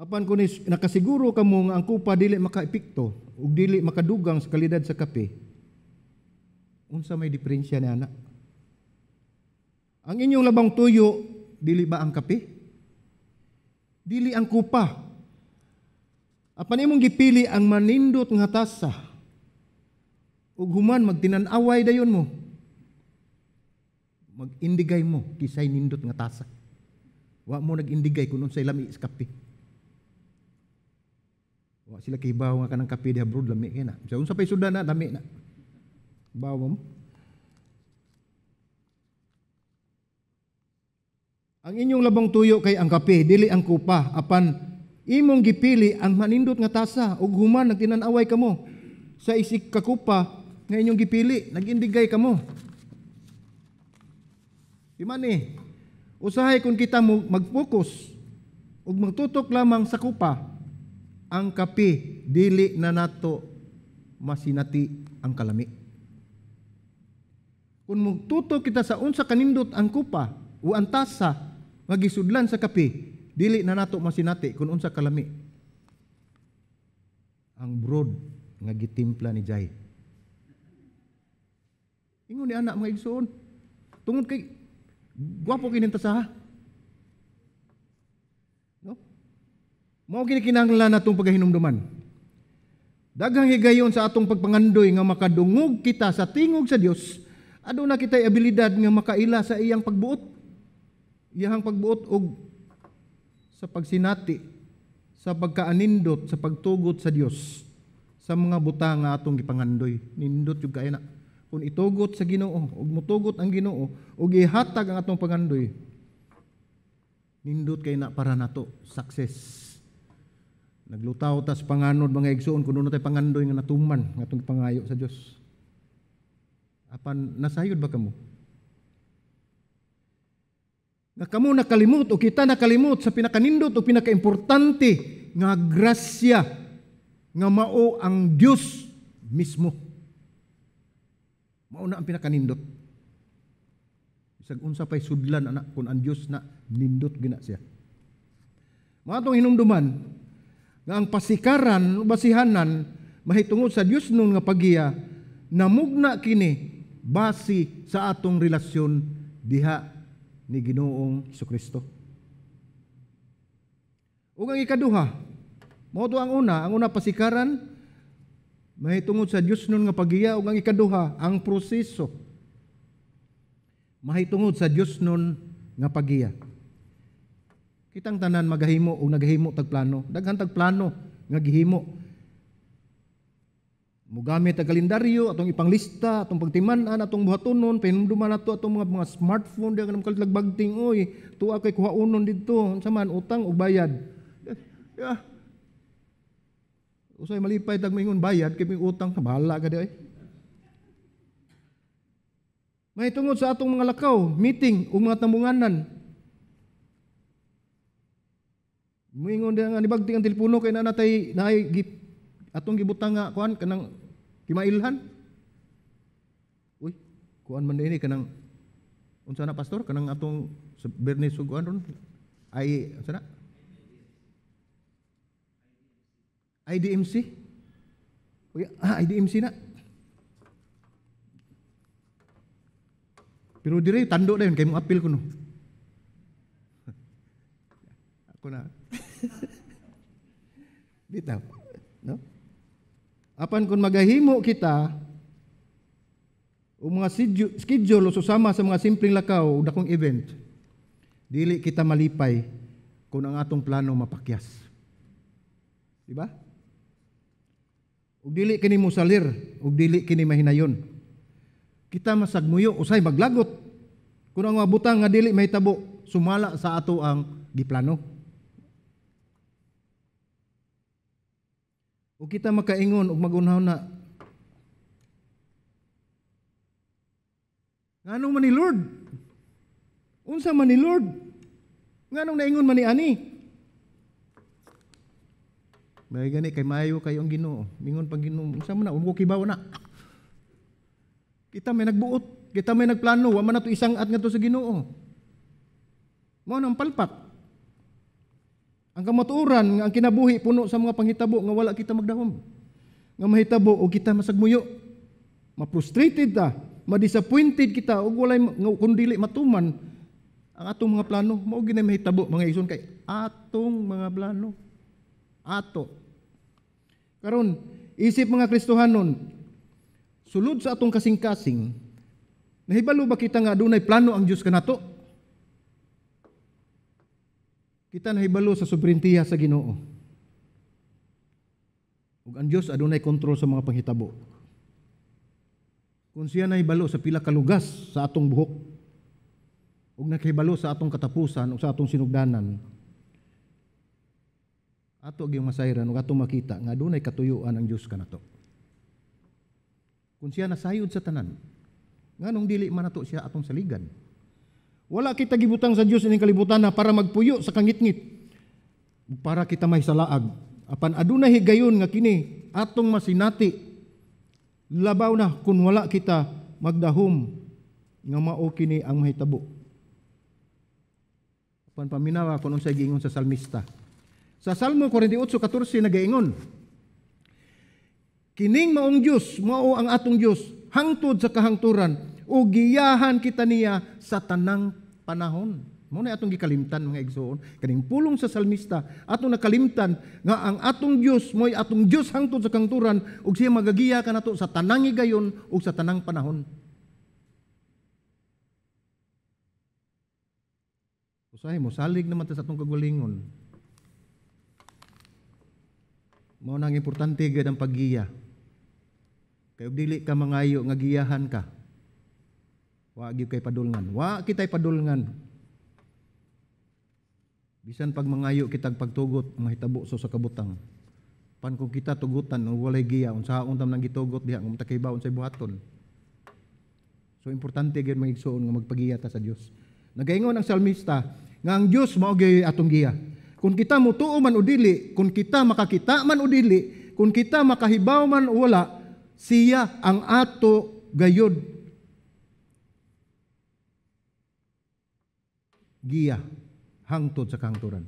Apan kunis nakasiguro ka nga ang kupa dili makaepekto ug dili makadugang sa kalidad sa kape, unsa may diferensya ni anak? Ang inyong labang tuyo, dili ba ang kape? Dili ang kupa. Apan imong gipili ang manindot nga tasa. Ug human magtinanaway away dayon mo. Magindigay mo kisay nindot nga tasa. Wa mo nagindigay kun unsay lami sa kape sila kay bawa nga kanang kape di abroad lami kay na. Sa unsa pay sudan na lami na. Bawa mo. Ang inyong labang tuyo kay ang kape dili ang kupa apan imong gipili ang manindot nga tasa ug human nagtinan-away kamo sa isik kakupa nga inyong gipili nagindigay kamo. Di man eh. Usahay kung kita mag-focus ug magtutok lamang sa kupa ang kapi dili na nato masinati ang kalami. Kung magtuto kita sa unsa kanindot ang kupa o ang tasa nga gisudlan sa kapi, dili na nato masinati kun unsa kalami. Ang brood nga gitimpla ni Jai. Ingon ni anak mga igsoon, tungod kay gwapo kininta sa ha. Mao gini kinahanglan natong pagahinumduman. Daghang higayon sa atong pagpangandoy nga makadungog kita sa tingog sa Dios, aduna kitay abilidad nga makaila sa iyang pagbuot. Iyang pagbuot og sa pagsinati, sa pagkaanindot, sa pagtugot sa Dios sa mga buta nga atong gipangandoy. Nindot yung kaya na. Kung itugot sa ginoo, o mutugot ang ginoo, o ihatag ang atong pangandoy, nindot kay na para nato success. Naglutaw tas panganod mga igsoon kuno natay pangandoy nga natuman nga tong pangayo sa Dios. Apan nasayod ba kamo? Nga kamo nakalimot o kita nakalimot sa pinakanindot o pinakaimportante nga grasya nga mao ang Dios mismo. Mao na ang pinakanindot. Bisag unsa pay sudlan anak kun ang Dios na nindot gina siya. Mga tong hinumduman, nga ang pasikaran o basihanan mahitungod sa Dios nun nga pagiya namugna kini basi sa atong relasyon diha ni Ginoong Kristo. Ug ang ikaduha, mao ang una, ang una pasikaran mahitungod sa Dios nun nga pagiya ug ang ikaduha ang proseso mahitungod sa Dios nun nga pagiya. Kitang tanan magahimo o naghimo tagplano. Daghan plano nga gihimo. Mugamit ang kalendaryo, atong ipanglista, atong pagtimanan, atong buhatonon, pinumduman nato atong mga, mga smartphone, di ka naman kalagbagting, oy, tuwa kay kuhaunon dito, unsa man, utang o bayad. Yeah. Eh, Usay malipay tag mingon bayad kay may utang ka bahala ka di ay. Mahitungod sa atong mga lakaw, meeting ug mga tambunganan, Muingon din nga nibagting ang telepono kay nanatay naay gi atong gibutang nga kuan kanang kimailhan. Uy, kuan man ini eh, kanang unsa na pastor kanang atong sa Bernice ron ay unsa na? IDMC. Uy, ah, IDMC na. Pero diri tando dayon kay mo apil kuno. Ako na Bitaw. No? Apan kung magahimo kita, o mga schedule o susama sa mga simpleng lakaw o dakong event, dili kita malipay kung ang atong plano mapakyas. Di ba? Ug dili kini musalir, ug dili kini mahinayon. Kita masagmuyo usay maglagot. Kung ang mga butang nga dili mahitabo, sumala sa ato ang giplano. O kita makaingon og magunhaw na. Nganong man ni Lord? Unsa man ni Lord? Nganong naingon man ni ani? May gani kay maayo kayo ang Ginoo. Mingon pag Ginoo, unsa man na umo kibaw na. Kita may nagbuot, kita may nagplano, wa man nato isang at ngadto sa Ginoo. Mao nang palpak. Ang kamatuoran, ang kinabuhi, puno sa mga panghitabo, nga wala kita magdahom. Nga mahitabo, o kita masagmuyo. Maprustrated ta, ma-disappointed kita, o walay, kundili matuman, ang atong mga plano, mao ginay mahitabo, mga igsoon kay atong mga plano. Ato. Karon, isip mga Kristohanon, sulod sa atong kasing-kasing, nahibalo ba kita nga dunay plano ang Dios kanato? kita nahibalo sa sobrentiya sa Ginoo. Ug ang Dios adunay kontrol sa mga panghitabo. Kung siya nahibalo sa pila kalugas sa atong buhok ug nakahibalo sa atong katapusan ug sa atong sinugdanan, ato gyung masayran ug atong makita nga adunay katuyuan ang Dios kanato. Kung siya nasayod sa tanan, nganong dili man nato siya atong saligan? Wala kita gibutang sa Dios ining kalibutan para magpuyo sa kangitngit. Para kita may salaag. Apan aduna higayon nga kini atong masinati. Labaw na kun wala kita magdahom nga mao kini ang mahitabo. Apan paminawa kun unsay giingon sa salmista. Sa Salmo 48:14 nagaingon, Kining maong Dios, mao ang atong Dios, hangtod sa kahangturan, o giyahan kita niya sa tanang panahon. Muna atong gikalimtan mga igsoon. Kaning pulong sa salmista, atong nakalimtan nga ang atong Dios moy atong Dios hangtod sa kangturan ug siya magagiya kanato sa tanang higayon ug sa tanang panahon. Usahay mo salig naman ta sa atong kagulingon. Mao nang importante gid ang paggiya. Kay dili ka mangayo nga giyahan ka Wa gyud kay padulngan. Wa kitay padulngan. Bisan pag mangayo kitag pagtugot mahitabo so sa kabutang. Pan kung kita tugutan ug walay giya unsaon tam nang gitugot diha kung takay baon sa buhaton. So importante gyud magigsuon nga magpagiya ta sa Dios. Nagaingon ang salmista nga ang Dios mao gyud atong giya. Kung kita mutuo man o dili, kung kita makakita man o dili, kung kita makahibaw man o wala, siya ang ato gayod giya hangtod sa kangturan.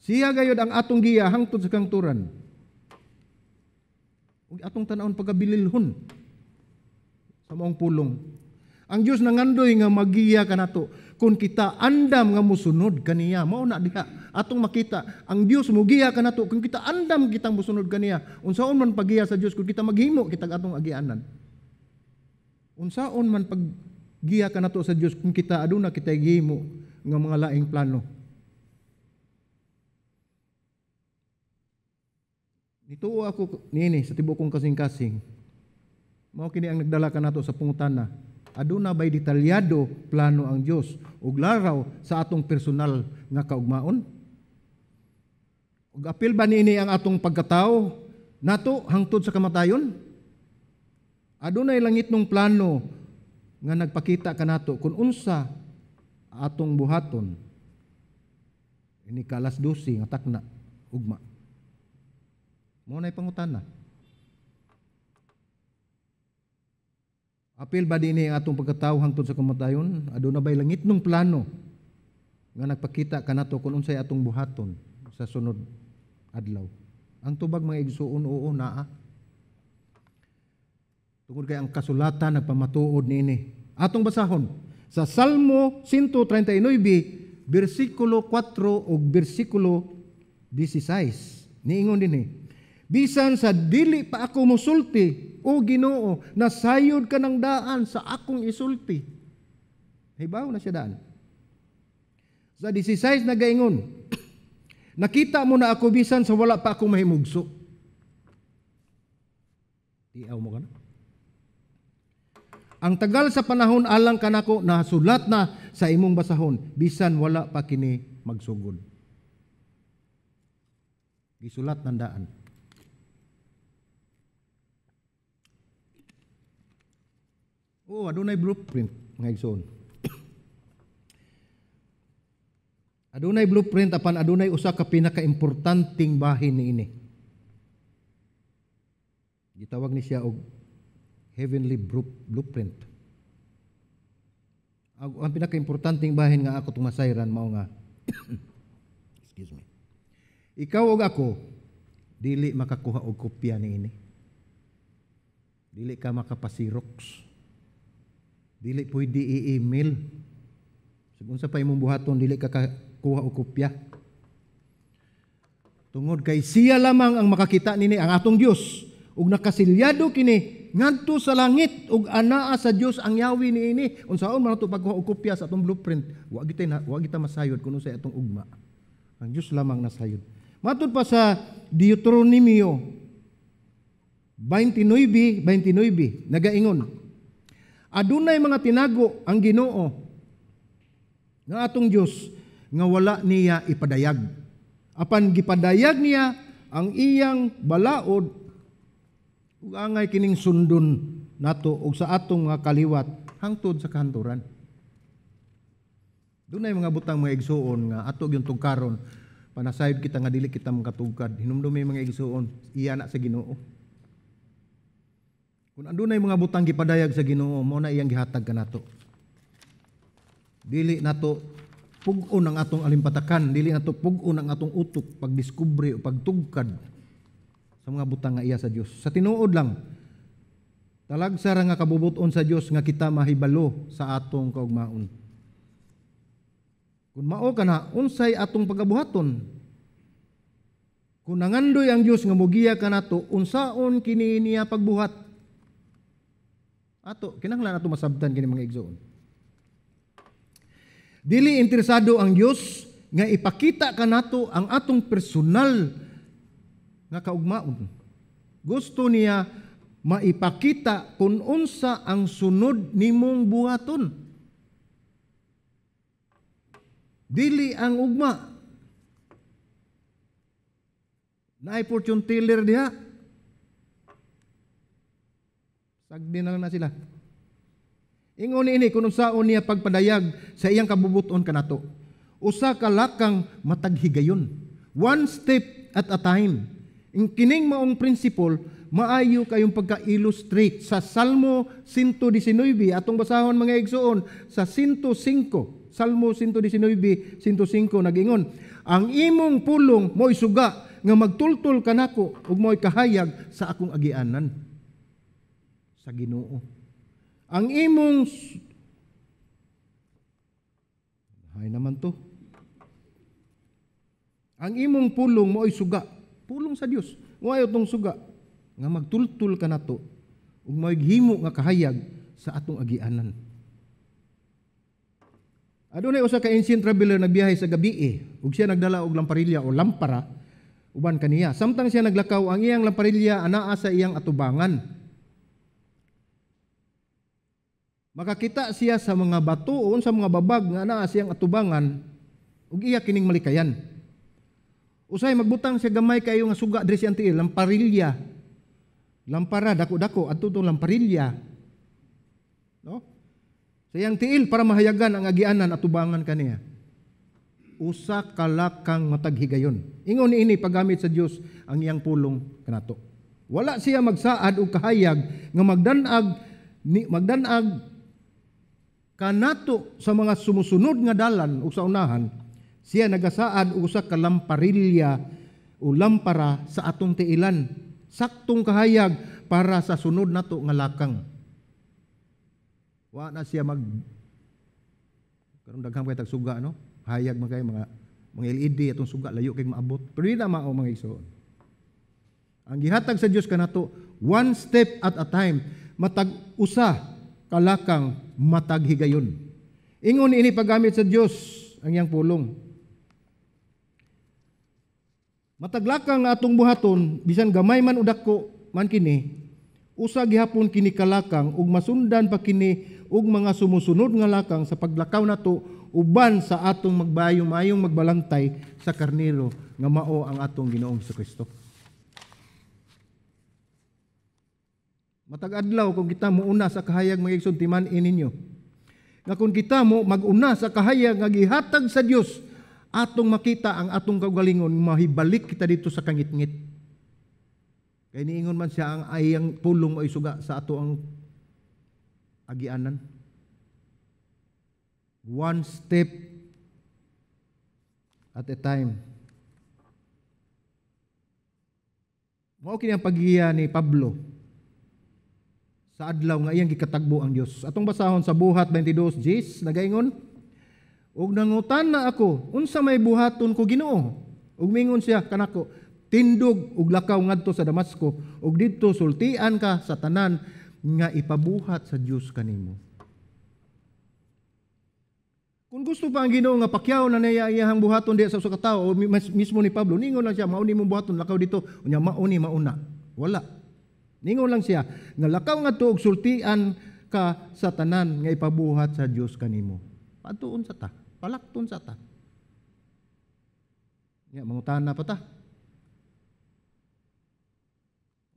Siya gayod ang atong giya hangtod sa kangturan. Ug atong tan pagabililhon sa maong pulong. Ang Dios nangandoy nga magiya kanato kung kita andam nga musunod kaniya. Mao na diha atong makita ang Dios mugiya kanato kung kita andam kitang musunod kaniya. Unsaon man pagiya sa Dios kung kita maghimo kitag atong agianan. Unsaon man pag Giya ka na to sa Dios kung kita aduna kita gihimo nga mga laing plano. Nituo ako nini sa tibo kong kasing-kasing. Mao kini ang nagdala ka nato sa pungutana. Aduna bay detalyado plano ang Dios ug laraw sa atong personal nga kaugmaon? Ug apil ba niini ang atong pagkatao nato hangtod sa kamatayon? Aduna ilangit nung plano nga nagpakita kanato kung unsa atong buhaton ini kalas dosi nga takna ugma mo nay pangutana Apil ba dinhi ang atong pagkatao hangtod sa kamatayon? Aduna ba'y langit nung plano nga nagpakita kanato kung unsay atong buhaton sa sunod adlaw? Ang tubag mga igsuon oo naa. Tungod kay ang kasulatan nagpamatuod niini. Atong basahon sa Salmo 139 bersikulo 4 ug bersikulo 16. Niingon dinhi. Bisan sa dili pa ako musulti o Ginoo, nasayod ka ng daan sa akong isulti. Hibaw na siya daan. Sa 16 nagaingon, nakita mo na ako bisan sa wala pa ako mahimugso. Tiaw mo ka na ang tagal sa panahon alang kanako nasulat na sa imong basahon bisan wala pa kini magsugod gisulat ng daan oh adunay blueprint nga igsoon adunay blueprint apan adunay usa ka pinakaimportanteng bahin niini gitawag ni siya og heavenly blueprint. Ang pinakaimportanteng bahin nga ako itong masayran, mao nga, excuse me, ikaw o ako, dili makakuha og kopya ni ini. Dili ka makapasirox. Dili pwede i-email. Sugun sa pa imong buhaton, dili ka kakuha og kopya. Tungod kay siya lamang ang makakita nini ang atong Dios ug nakasilyado kini ngadto sa langit ug anaa sa Dios ang yawi niini. Unsaon man ato pagkuha og kopya sa atong blueprint, wa kita na, wa kita masayod kuno sa atong ugma. Ang Dios lamang nasayod. Matud pa sa Deuteronomy 29, 29, nagaingon. Adunay mga tinago ang Ginoo nga atong Dios nga wala niya ipadayag. Apan gipadayag niya ang iyang balaod ug angay kining sundon nato ug sa atong mga kaliwat hangtod sa kahanturan. Dunay mga butang mga igsuon nga ato gyud tugkaron panasayod kita nga dili kita makatugkad. Hinumdumi mga igsuon iya na sa Ginoo. Kung andunay mga butang gipadayag sa Ginoo, mo na iyang gihatag kanato. Dili nato pugon ang atong alimpatakan, dili nato pugon ang atong utok pagdiskubre o pagtugkad sa mga butang nga iya sa Dios. Sa tinuod lang talagsa ra nga kabubuton sa Dios nga kita mahibalo sa atong kaugmaon. Kung mao kana unsay atong pagabuhaton, kung nangandoy ang Dios nga mogiya kanato unsaon kini niya pagbuhat? Ato kinahanglan ato masabtan kini mga igsoon. Dili interesado ang Dios nga ipakita kanato ang atong personal nga kaugmaon. Gusto niya maipakita kung unsa ang sunod nimong buhaton. Dili ang ugma. Naay fortune teller diha. Sagdi na lang na sila. Ingon ini kun unsaon niya pagpadayag sa iyang kabubuton kanato. Usa ka lakang matag higayon. One step at a time. Ang kining maong principle, maayo kayong pagka-illustrate sa Salmo 119, atong basahon mga igsoon, sa 105, Salmo 119, 105, nagingon, Ang imong pulong mo'y suga, nga magtultol kanako ug mo'y kahayag sa akong agianan. Sa ginoo. Ang imong Hay naman to. Ang imong pulong mo'y suga Pulong sa Dios. Ngayo tong suga nga magtultul ka nato ug maghimo nga kahayag sa atong agianan. Adunay usa ka ancient traveler nagbiyahe sa gabi eh, ug siya nagdala og lamparilya o lampara uban kaniya. Samtang siya naglakaw ang iyang lamparilya anaa sa iyang atubangan. Makakita siya sa mga bato o sa mga babag nga naa iyang atubangan ug iya kining malikayan. Usay magbutang siya gamay kayo nga suga diri siya antiil lamparilya. Lampara dako-dako adto to lamparilya. No? Sayang so, tiil para mahayagan ang agianan at tubangan kaniya. Usa kalakang matag higayon. Ingon ini paggamit sa Dios ang iyang pulong kanato. Wala siya magsaad og kahayag nga magdanag ni magdanag kanato sa mga sumusunod nga dalan o sa unahan siya nagasaad usa ka lamparilya o lampara sa atong tiilan. Saktong kahayag para sa sunod nato nga lakang. Wa na siya mag karon daghang kay suga no. Hayag man kay mga mga LED atong suga layo kay maabot. Pero di na mao mga igsoon. Ang gihatag sa Dios kanato one step at a time matag usa kalakang matag higayon. Ingon ini pagamit sa Dios ang iyang pulong. Mataglakang atong buhaton, bisan gamay man ko man kini, usa gihapon kini kalakang ug masundan pa kini ug mga sumusunod nga lakang sa paglakaw nato uban sa atong magbayong-mayong magbalantay sa karnero nga mao ang atong Ginoong sa Kristo. Matag adlaw kung kita mo una sa kahayag mga igsoon ininyo. Nga kung kita mo maguna sa kahayag nga gihatag sa Dios atong makita ang atong kagalingon, mahibalik kita dito sa kangitngit kay niingon man siya ang ayang pulong o isuga sa ato ang agianan. One step at a time. Mao kini ang paghiya ni Pablo sa adlaw nga iyang gikatagbo ang Dios. Atong basahon sa buhat 22:10 nagaingon, Ug nangutan na ako, unsa may buhaton ko Ginoo? Ug mingon siya kanako, tindog ug lakaw ngadto sa Damasco ug didto sultian ka sa tanan nga ipabuhat sa Dios kanimo. Kung gusto pa ang Ginoo nga pakyaw na niya iyahang buhaton diya sa usa ka tawo mismo ni Pablo ningon lang siya mao ni mong buhaton lakaw dito unya mao ni mauna. Wala. Ningon lang siya nga lakaw nga og sultian ka sa tanan nga ipabuhat sa Dios kanimo. Patuon sa ta palakton sa ta. Nga, mangutahan na pa ta.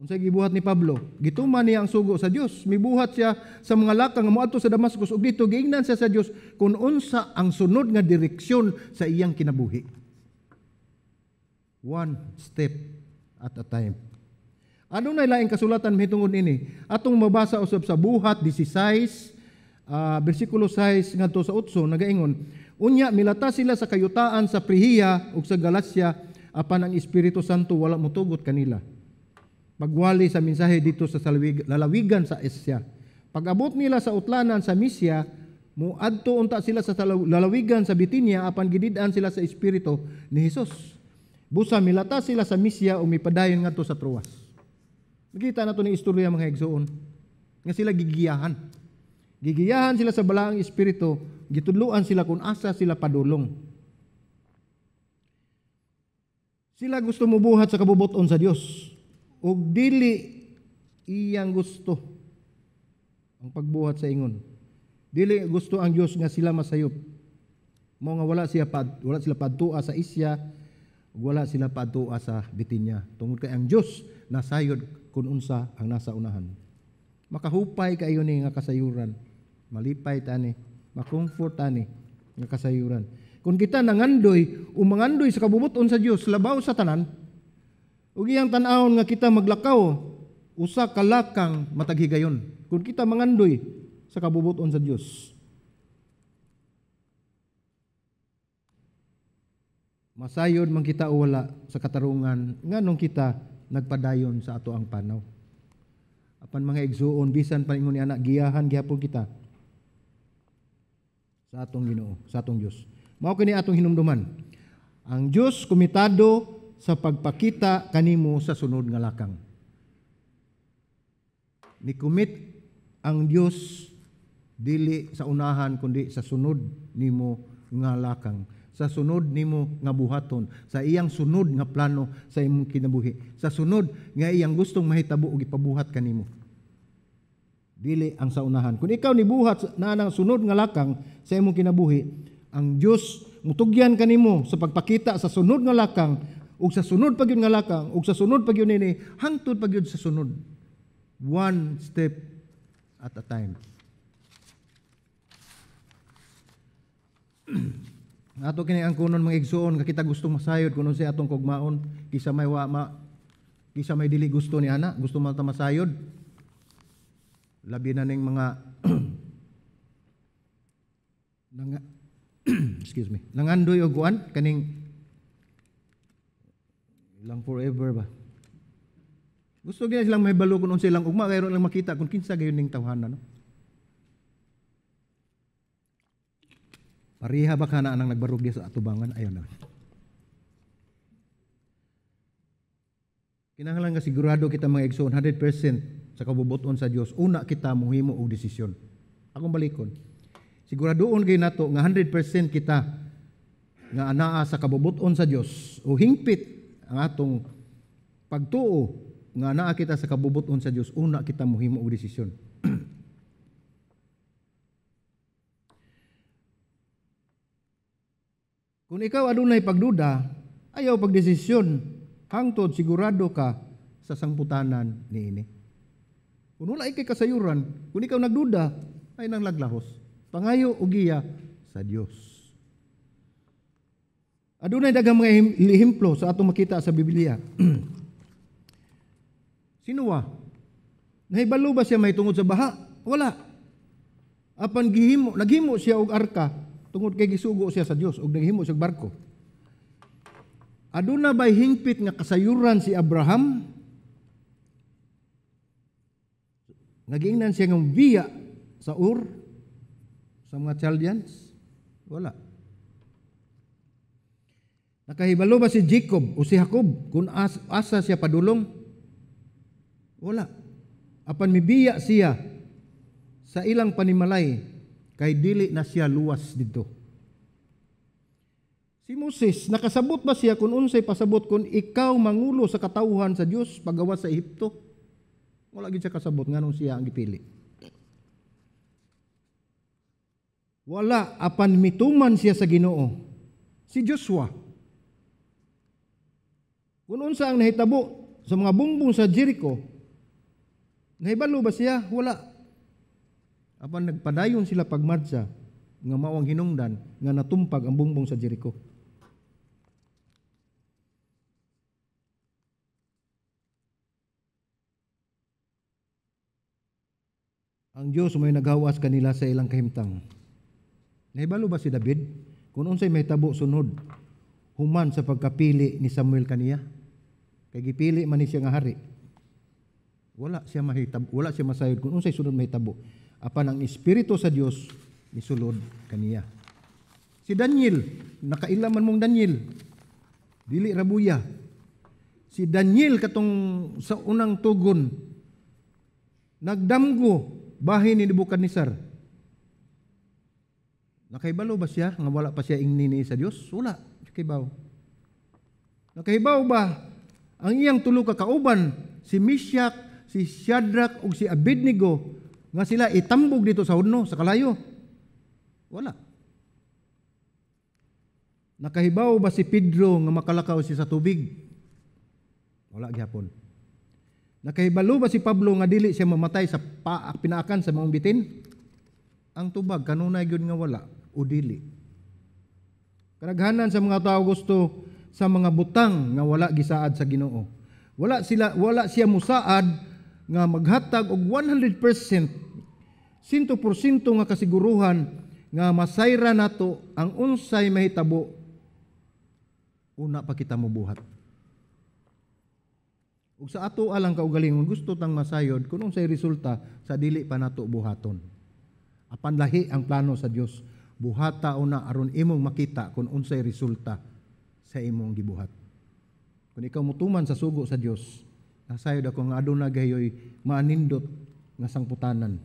Unsay gibuhat ni Pablo? Gituman niya ang sugo sa Dios. Mibuhat siya sa mga lakang moadto sa Damascus ug dito giingnan siya sa Dios kung unsa ang sunod nga direksyon sa iyang kinabuhi. One step at a time. Ano na laing kasulatan mahitungod ini? Atong mabasa usab sa buhat 16 uh, versikulo 6 ngadto sa 8 nagaingon Unya milata sila sa kayutaan sa Prihiya ug sa Galasya apan ang Espiritu Santo wala motugot kanila. Pagwali sa mensahe dito sa salawig, lalawigan sa Asia. Pagabot nila sa utlanan sa Misya, muadto unta sila sa lalawigan sa Bitinia apan gididaan sila sa Espiritu ni Hesus. Busa milata sila sa Misya umipadayon ngadto sa Troas. Nakita na to ni istorya mga igsoon nga sila gigiyahan. Gigiyahan sila sa balaang espiritu gitudloan sila kung asa sila padulong. Sila gusto mubuhat sa kabubuton sa Dios ug dili iyang gusto ang pagbuhat sa ingon. Dili gusto ang Dios nga sila masayop. Mao nga wala siya pad, wala sila padtua sa isya, wala sila padtua sa bitinya. Tungod kay ang Dios nasayod kun unsa ang nasa unahan. Makahupay kayo ni nga kasayuran. Malipay tani makomfort ani nga kasayuran. Kung kita nangandoy, umangandoy sa kabubuton sa Dios, labaw sa tanan, ugi ang tan-awon nga kita maglakaw usa ka mataghigayon matag Kung kita mangandoy sa kabubuton sa Dios. Masayon man kita o wala sa katarungan nganong kita nagpadayon sa ato ang panaw. Apan mga igsuon bisan pa ingon ni anak giyahan gihapon kita sa atong Ginoo, sa atong Dios. Mao kini atong hinumduman. Ang Dios kumitado sa pagpakita kanimo sa sunod nga lakang. Ni commit ang Dios dili sa unahan kundi sa sunod nimo nga lakang sa sunod nimo nga buhaton sa iyang sunod nga plano sa imong kinabuhi sa sunod nga iyang gustong mahitabo og ipabuhat kanimo dili ang saunahan. Kung ikaw nibuhat na nang sunod nga lakang sa imong kinabuhi, ang Dios mutugyan kanimo sa pagpakita sa sunod nga lakang ug sa sunod pa nga lakang ug sa sunod pa nini hangtod pa sa sunod. One step at a time. ato kini ang kunon mga igsoon nga kita gusto masayod kuno si atong kugmaon kisa may wa ma, kisa may dili gusto ni ana gusto man ta masayod Labi na ng mga nang excuse me. Nangandoy og kuan kaning ilang forever ba. Gusto gyud silang mahibalo kun unsa ilang ugma kay lang makita kung kinsa gayon ning tawhana no. Pariha ba kana anang nagbarog sa atubangan ayo na Kinahanglan nga sigurado kita mga igsoon 100% sa kabubuton sa Dios una kita mohimo og desisyon akong balikon siguraduon gay nato nga 100% kita nga anaa sa kabubuton sa Dios o hingpit ang atong pagtuo nga naa kita sa kabubuton sa Dios una kita mohimo og desisyon Kung ikaw adunay pagduda, ayaw pagdesisyon, hangtod sigurado ka sa sangputanan ni ini. Kung wala ikay kasayuran, kung ikaw nagduda, ay nang laglahos. Pangayo o giya sa Dios. Adunay daghang mga lihimplo sa atong makita sa Biblia. Sino Sinuwa? Nahibalo ba siya may tungod sa baha? Wala. Apan gihimo, naghimo siya og arka tungod kay gisugo siya sa Dios og naghimo siya og barko. Aduna bay hingpit nga kasayuran si Abraham Nagingnan siya ng via sa Ur, sa mga Chaldeans? Wala. Nakahibalo ba si Jacob o si Jacob kung as, asa siya padulong? Wala. Apan mibiya siya sa ilang panimalay kay dili na siya luwas dito. Si Moses, nakasabot ba siya kung unsay pasabot kung ikaw mangulo sa katauhan sa Dios pagawas sa Ehipto? Wala gid siya kasabot nganong siya ang gipili. Wala apan mituman siya sa Ginoo. Si Joshua. Kun unsa ang nahitabo sa mga bumbong sa Jericho, nahibalo ba siya? Wala. Apan nagpadayon sila pagmadsa nga mao ang hinungdan nga natumpag ang bumbong sa Jericho. ang Diyos may naghawas kanila sa ilang kahimtang. Naibalo ba si David? Kung unsay may tabo sunod, human sa pagkapili ni Samuel kaniya. Kay gipili man ni siya nga hari. Wala siya mahitab, wala siya masayod kung unsay sunod may tabo. Apan ang espiritu sa Dios misulod kaniya. Si Daniel, nakailaman mong Daniel. Dili rabuya. Si Daniel katong sa unang tugon nagdamgo bahin ni Nebuchadnezzar. Nakaibalo ba siya nga wala pa siya ingni sa Dios? Wala. Nakahibaw. Nakahibaw ba ang iyang tulo ka kauban si Mishak, si Shadrach ug si Abednego nga sila itambog dito sa hudno sa kalayo? Wala. Nakahibaw ba si Pedro nga makalakaw siya sa tubig? Wala gyapon. Nakahibalo ba si Pablo nga dili siya mamatay sa pa, pinaakan sa mga bitin? Ang tubag kanunay gyud nga wala o dili. Karaghanan sa mga tao gusto sa mga butang nga wala gisaad sa Ginoo. Wala sila wala siya musaad nga maghatag og 100% 100% nga kasiguruhan nga masayra nato ang unsay mahitabo una pa kita mubuhat. Ug sa ato alang kaugalingon gusto tang masayod kun unsay resulta sa dili pa nato buhaton. Apan lahi ang plano sa Dios. Buhata una aron imong makita kun unsay resulta sa imong gibuhat. kun ikaw mutuman sa sugo sa Dios, nasayod ako nga aduna gayoy maanindot nga sangputanan.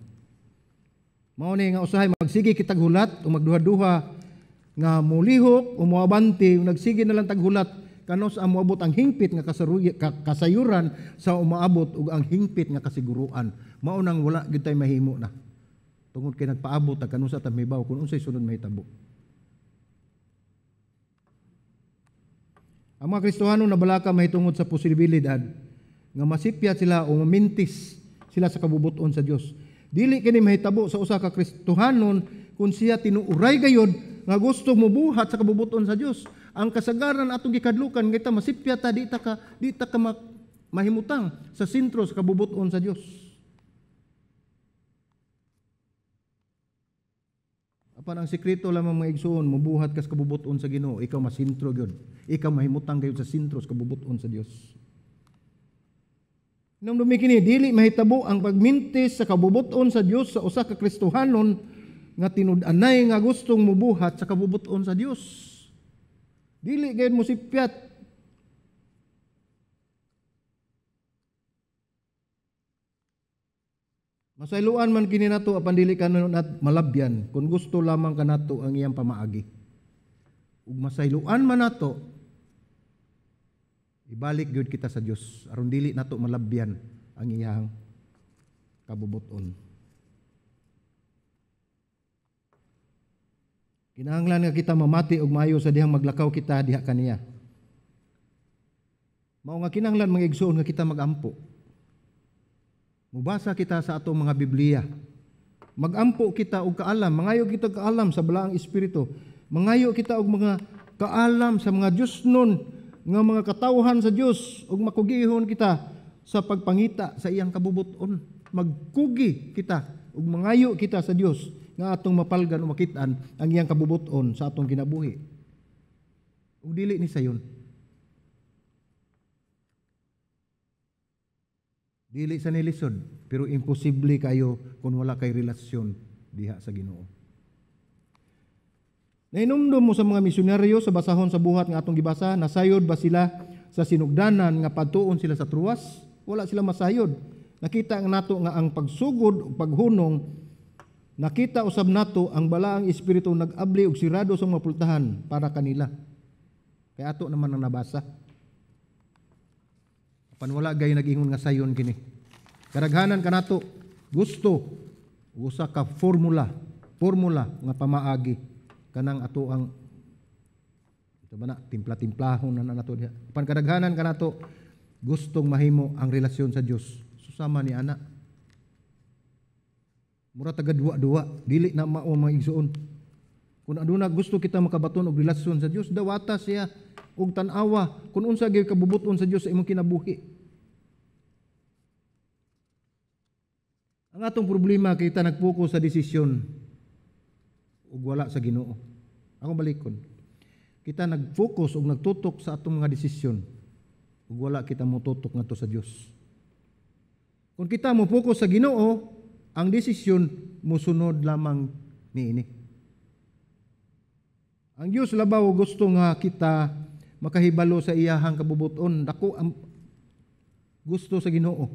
Mao ni nga usahay magsige kitag hulat o magduha-duha nga mulihok o moabanti nagsige na lang taghulat Kano sa moabot ang hingpit nga kasayuran sa umaabot ug ang hingpit nga kasiguruan. Mao nang wala gid tay mahimo na. Tungod kay nagpaabot ta kanu sa tamibaw kun unsay sunod mahitabo. Ang mga Kristohano na balaka mahitungod sa posibilidad nga masipya sila o mamintis sila sa kabubuton sa Dios. Dili kini mahitabo sa usa ka Kristohanon kung siya tinuuray gayod nga gusto mubuhat sa kabubuton sa Dios ang kasagaran atong gikadlukan kita masipya ta di ta ka di ta ka mahimutang sa sentro sa kabubuton sa Dios. Apan ang sikreto lamang mga igsoon, mabuhat kas kabubuton sa Ginoo, ikaw masintro gyud. Ikaw mahimutang gyud sa sentro sa kabubuton sa Dios. Nang dumikini dili mahitabo ang pagmintis sa kabubuton sa Dios sa usa ka Kristohanon nga tinud-anay nga gustong mubuhat sa kabubuton sa Dios. Dili gayon mo sipyat. Masailuan man kini nato apan dili kanon at malabyan kung gusto lamang kanato ang iyang pamaagi. Ug masailuan man nato ibalik gyud kita sa Dios aron dili nato malabyan ang iyang kabubuton. Kinahanglan nga kita mamati og maayo sa dihang maglakaw kita diha kaniya. Mao nga kinahanglan mga igsoon nga kita magampo. Mubasa kita sa ato mga Biblia. Magampo kita og kaalam, mangayo kita kaalam sa balaang espiritu. Mangayo kita og mga kaalam sa mga Dios nun nga mga katawhan sa Dios og makugihon kita sa pagpangita sa iyang kabubuton. Magkugi kita og mangayo kita sa Dios nga atong mapalgan o makitaan ang iyang kabubuton sa atong kinabuhi. Ug dili ni sayon. Dili sa nilisod, pero imposible kayo kung wala kay relasyon diha sa Ginoo. Nainumdum mo sa mga misyonaryo sa basahon sa buhat nga atong gibasa, nasayod ba sila sa sinugdanan nga patuon sila sa truwas? Wala sila masayod. Nakita nga nato nga ang pagsugod o paghunong Nakita usab nato ang balaang espiritu nagabli og sirado sa mapultahan para kanila. Kay ato naman ang nabasa. Apan wala gay nagingon nga sayon kini. Karaghanan kanato gusto usa ka formula, formula nga pamaagi kanang ato ang ito ba na timpla-timplahon na nato diha. Apan karaghanan kanato gustong mahimo ang relasyon sa Dios susama ni anak Mura taga duwa-duwa, dili na mao mga igsuon. Kung aduna ano gusto kita makabaton og relasyon sa Dios, dawata siya og tan-awa kung unsa gyud kabubuton sa Dios sa imong kinabuhi. Ang atong problema kita ta sa desisyon ug wala sa Ginoo. Ako balikon. Kita nag-focus ug nagtutok sa atong mga desisyon ug wala kita motutok ngadto sa Dios. Kung kita mo focus sa Ginoo, ang desisyon musunod lamang ni ini. Ang Dios labaw gusto nga kita makahibalo sa iyahang kabubuton. Dako ang gusto sa Ginoo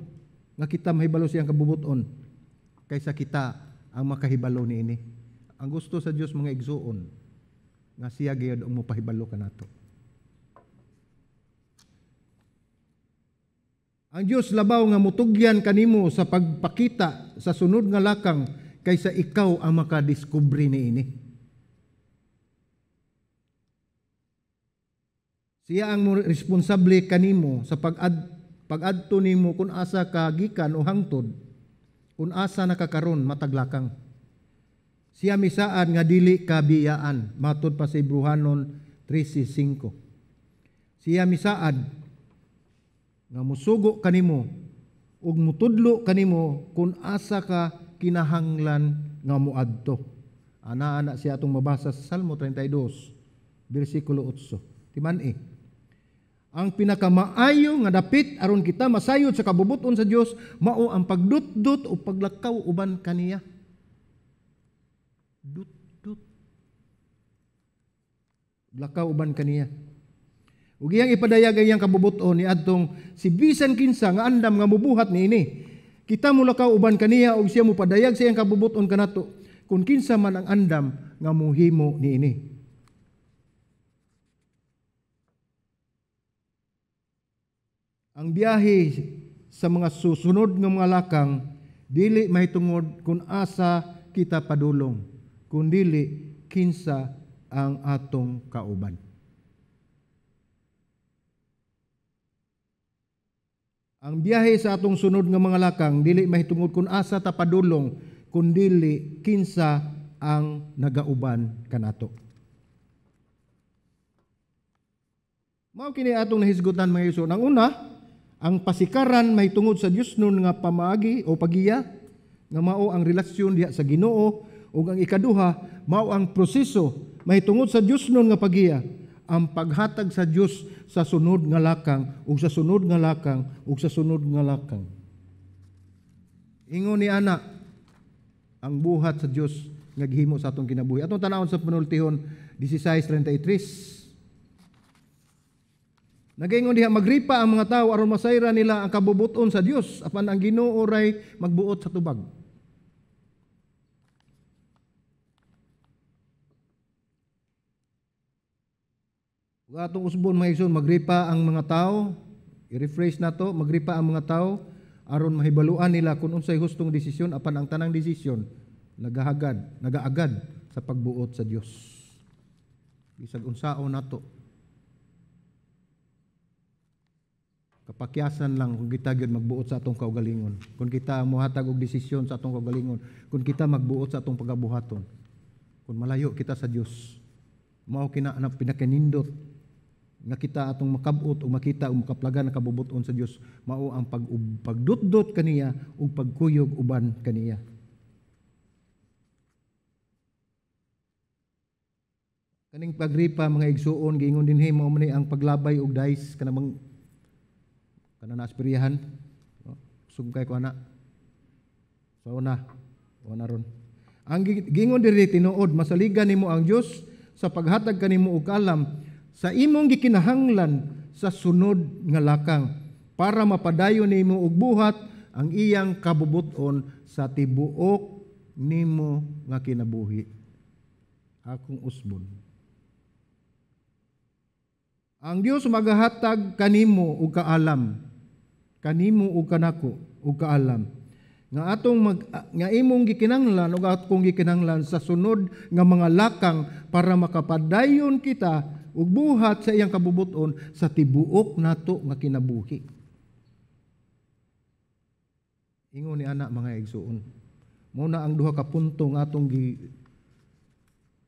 nga kita mahibalo sa iyang kabubuton kaysa kita ang makahibalo ni ini. Ang gusto sa Dios mga igsuon nga siya gyud ang mopahibalo kanato. Ang Dios labaw nga mutugyan kanimo sa pagpakita sa sunod nga lakang kaysa ikaw ang makadiskubre niini. Siya ang responsable kanimo sa pag-ad pag-adto nimo kung asa ka gikan o hangtod kung asa nakakaron mataglakang. Siya misaan nga dili ka biyaan matud pa sa Ibruhanon 13:5. Siya misaad nga musugo kanimo ug mutudlo kanimo kun asa ka kinahanglan nga muadto. Ana-ana siya atong mabasa sa Salmo 32, bersikulo 8. Timan eh. Ang pinakamaayo nga dapit aron kita masayod sa kabubuton sa Dios mao ang pagdutdut o paglakaw uban kaniya. Dutdut. Lakaw uban kaniya. Ug iyang ipadayag ang iyang kabubuton ni adtong si bisan kinsa nga andam nga mubuhat ni ini. Kita mo lakaw uban kaniya og siya mo padayag sa iyang kabubuton kanato kung kinsa man ang andam nga muhimo ni ini. Ang biyahe sa mga susunod nga mga lakang dili mahitungod kung asa kita padulong, kun dili kinsa ang atong kauban. Ang biyahe sa atong sunod nga mga lakang dili mahitungod kun asa ta padulong kundili kinsa ang nagauban kanato. Mao kini atong nahisgutan mga iso. Nang una, ang pasikaran mahitungod sa Dios nun nga pamaagi o pagiya nga mao ang relasyon diha sa Ginoo ug ang ikaduha mao ang proseso mahitungod sa Dios nun nga pagiya ang paghatag sa Dios sa sunod nga lakang ug sa sunod nga lakang ug sa sunod nga lakang. Ingon ni ana ang buhat sa Dios naghimo sa atong kinabuhi. Atong tanawon sa panultihon 16:33. Nagingon diha magripa ang mga tao aron masayra nila ang kabubuton sa Dios apan ang Ginoo ray magbuot sa tubag. Atong usbon mga igsoon, magripa ang mga tao, i-rephrase na to, magripa ang mga tao, aron mahibaluan nila kung unsay hustong desisyon apan ang tanang desisyon nagahagad, nagaagad sa pagbuot sa Dios. Bisag unsaon nato. Kapakyasan lang kung kita gyud magbuot sa atong kaugalingon. Kung kita mohatag og desisyon sa atong kaugalingon, kung kita magbuot sa atong pagabuhaton. Kung malayo kita sa Dios, mao kina na pinakinindot nga kita atong makabut o makita o makaplagan na kabubuton sa Dios mao ang pag pagdutdot kaniya ug pagkuyog uban kaniya kaning pagripa mga igsuon giingon dinhi mao man ang paglabay og dais kanang kana naasperyahan no? Oh, sugkay ko ana sa so, una una ron ang gingon diri tinuod masaligan nimo ang Dios sa paghatag kanimo og kalam sa imong gikinahanglan sa sunod nga lakang para mapadayon nimo og buhat ang iyang kabubuton sa tibuok nimo nga kinabuhi. Akong usbon. Ang Dios magahatag kanimo og kaalam, kanimo og kanako og kaalam nga atong mag, nga imong gikinanglan og atong gikinanglan sa sunod nga mga lakang para makapadayon kita ug buhat sa iyang kabubuton sa tibuok nato nga kinabuhi. Ingon ni anak mga igsuon. Mao na ang duha ka punto nga atong gi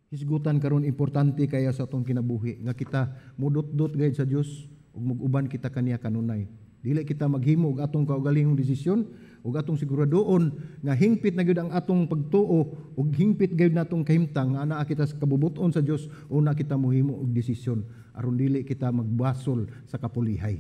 hisgutan karon importante kaya sa atong kinabuhi nga kita mudot-dot gayud sa Dios ug muguban kita kaniya kanunay. Dili kita maghimo og atong kaugalingong desisyon ug atong siguradoon nga hingpit na gyud ang atong pagtuo ug hingpit gyud atong kahimtang nga anaa kita sa kabubuton sa Dios una kita mohimo og desisyon aron dili kita magbasol sa kapulihay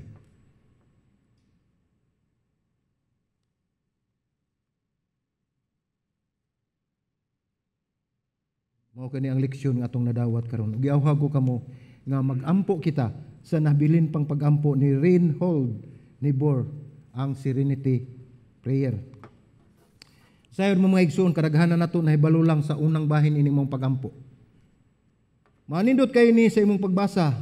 mao kani ang leksyon nga atong nadawat karon giawhag ko kamo nga magampo kita sa nabilin pang pagampo ni Reinhold ni Bohr ang serenity prayer. Sayon mo mga igsoon, kadaghanan nato na hibalo lang sa unang bahin ini mong pagampo. Manindot kayo ni sa imong pagbasa.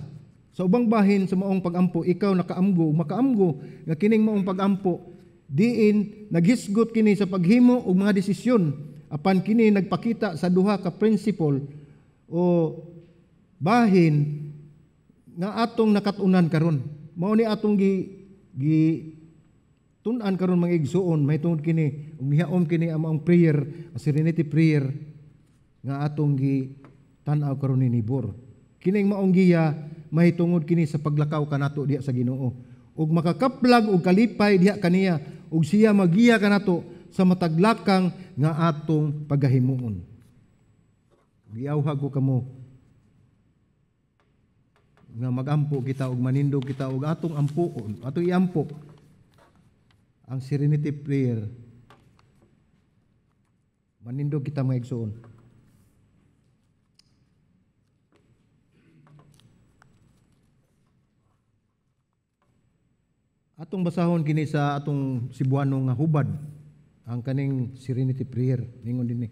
Sa ubang bahin sa maong pagampo, ikaw nakaamgo, makaamgo nga kining maong pagampo diin naghisgot kini sa paghimo og mga desisyon apan kini nagpakita sa duha ka principle o bahin nga atong nakatunan karon mao ni atong gi gi tunan karon mga igsuon may tungod kini umihaom kini ang prayer ang serenity prayer nga atong gi tan-aw karon ni nibor kining maong giya may tungod kini sa paglakaw kanato diha sa Ginoo ug makakaplag og kalipay diha kaniya ug siya magiya kanato sa mataglakang nga atong pagahimuon giawha ko kamo nga magampo kita ug manindog kita ug atong ampuon atong iampo ang serenity prayer manindog kita mga igsoon atong basahon kini sa atong Cebuano nga hubad ang kaning serenity prayer ningon dinhi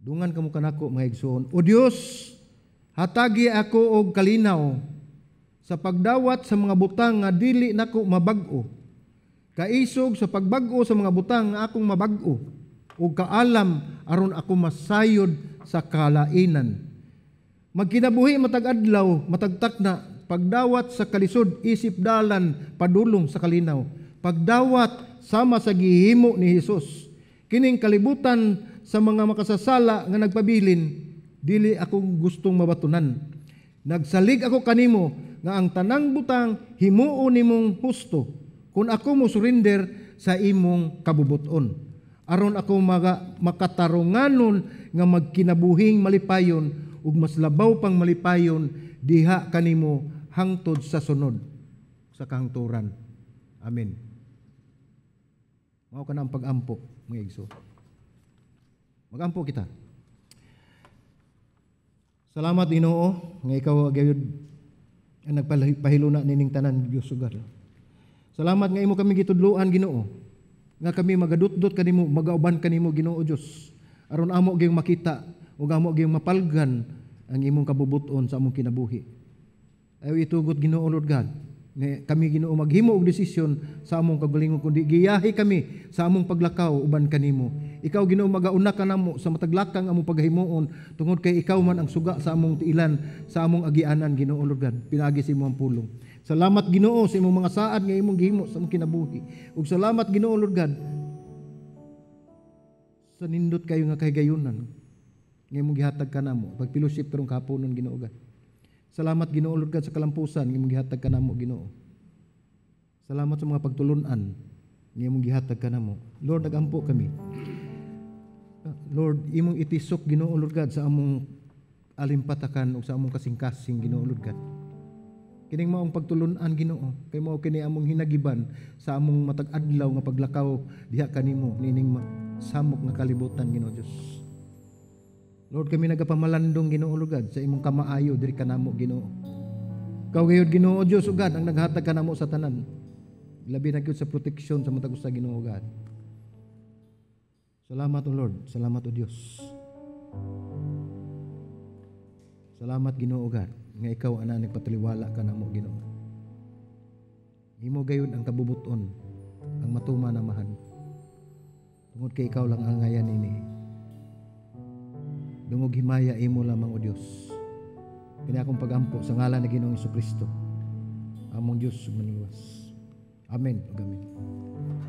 Dungan kamo kanako mga igsoon O Dios hatagi ako og kalinaw sa pagdawat sa mga butang nga dili nako mabag-o. Kaisog sa pagbag-o sa mga butang nga akong mabag-o ug kaalam aron ako masayod sa kalainan. Magkinabuhi matag adlaw, matag takna, pagdawat sa kalisod, isip dalan, padulong sa kalinaw. Pagdawat sama sa gihimo ni Hesus. Kining kalibutan sa mga makasasala nga nagpabilin, dili akong gustong mabatunan. Nagsalig ako kanimo nga ang tanang butang himuo nimong husto kun ako mo surrender sa imong kabubuton aron ako maga, makatarunganon nga magkinabuhing malipayon ug mas labaw pang malipayon diha kanimo hangtod sa sunod sa kahangturan amen mao kana ang pagampo mga igsoon magampo kita Salamat Ginoo nga ikaw gayud ang nagpahilo na nining tanan Dios sugar. Salamat nga imo kami gitudloan Ginoo. Nga kami magadutdot kanimo, magauban kanimo Ginoo Dios. Aron amo gyung makita ug amo gyung mapalgan ang imong kabubuton sa among kinabuhi. Ayaw itugot Ginoo Lord God. Nga kami Ginoo maghimo og desisyon sa among kagalingon kundi giyahi kami sa among paglakaw uban kanimo ikaw Ginoo magauna ka namo sa mataglakang among paghimuon tungod kay ikaw man ang suga sa among tiilan sa among agianan Ginoo Lord God. Pinagi sa imo ang pulong. Salamat Ginoo sa imong mga saad nga imong gihimo sa among kinabuhi. Ug salamat Ginoo Lord God sa nindot kayo nga kahigayunan nga imong gihatag kanamo. Pagpilosip karong kahaponon Ginoo God. Salamat Ginoo Lord God sa kalampusan nga imong gihatag kanamo Ginoo. Salamat sa mga pagtulunan nga imong gihatag kanamo. Lord, nagampo kami. Lord, imong itisok Ginoo Lord God sa among alimpatakan o sa among kasingkasing Ginoo Lord God. Kining maong pagtulunan Ginoo, kay mao kini among hinagiban sa among matag adlaw nga paglakaw diha kanimo nining samok nga kalibutan Ginoo Dios. Lord, kami nagapamalandong Ginoo Lord God sa imong kamaayo diri kanamo Ginoo. Kaw gayud Ginoo Dios ug ang naghatag kanamo sa tanan. Labi na gyud sa proteksyon sa matag usa Ginoo God. Salamat o Lord. Salamat o Diyos. Salamat Ginoo God nga ikaw ana nagpataliwala ka namo Ginoo. Himo gayud ang kabubuton ang matuma na mahan. Tungod kay ikaw lang ang ngayan ini. Dungog himaya imo lamang o Diyos. Kini akong pagampo sa ngalan ni Ginoong Hesukristo. Among Dios maniwas. Amen. Amen.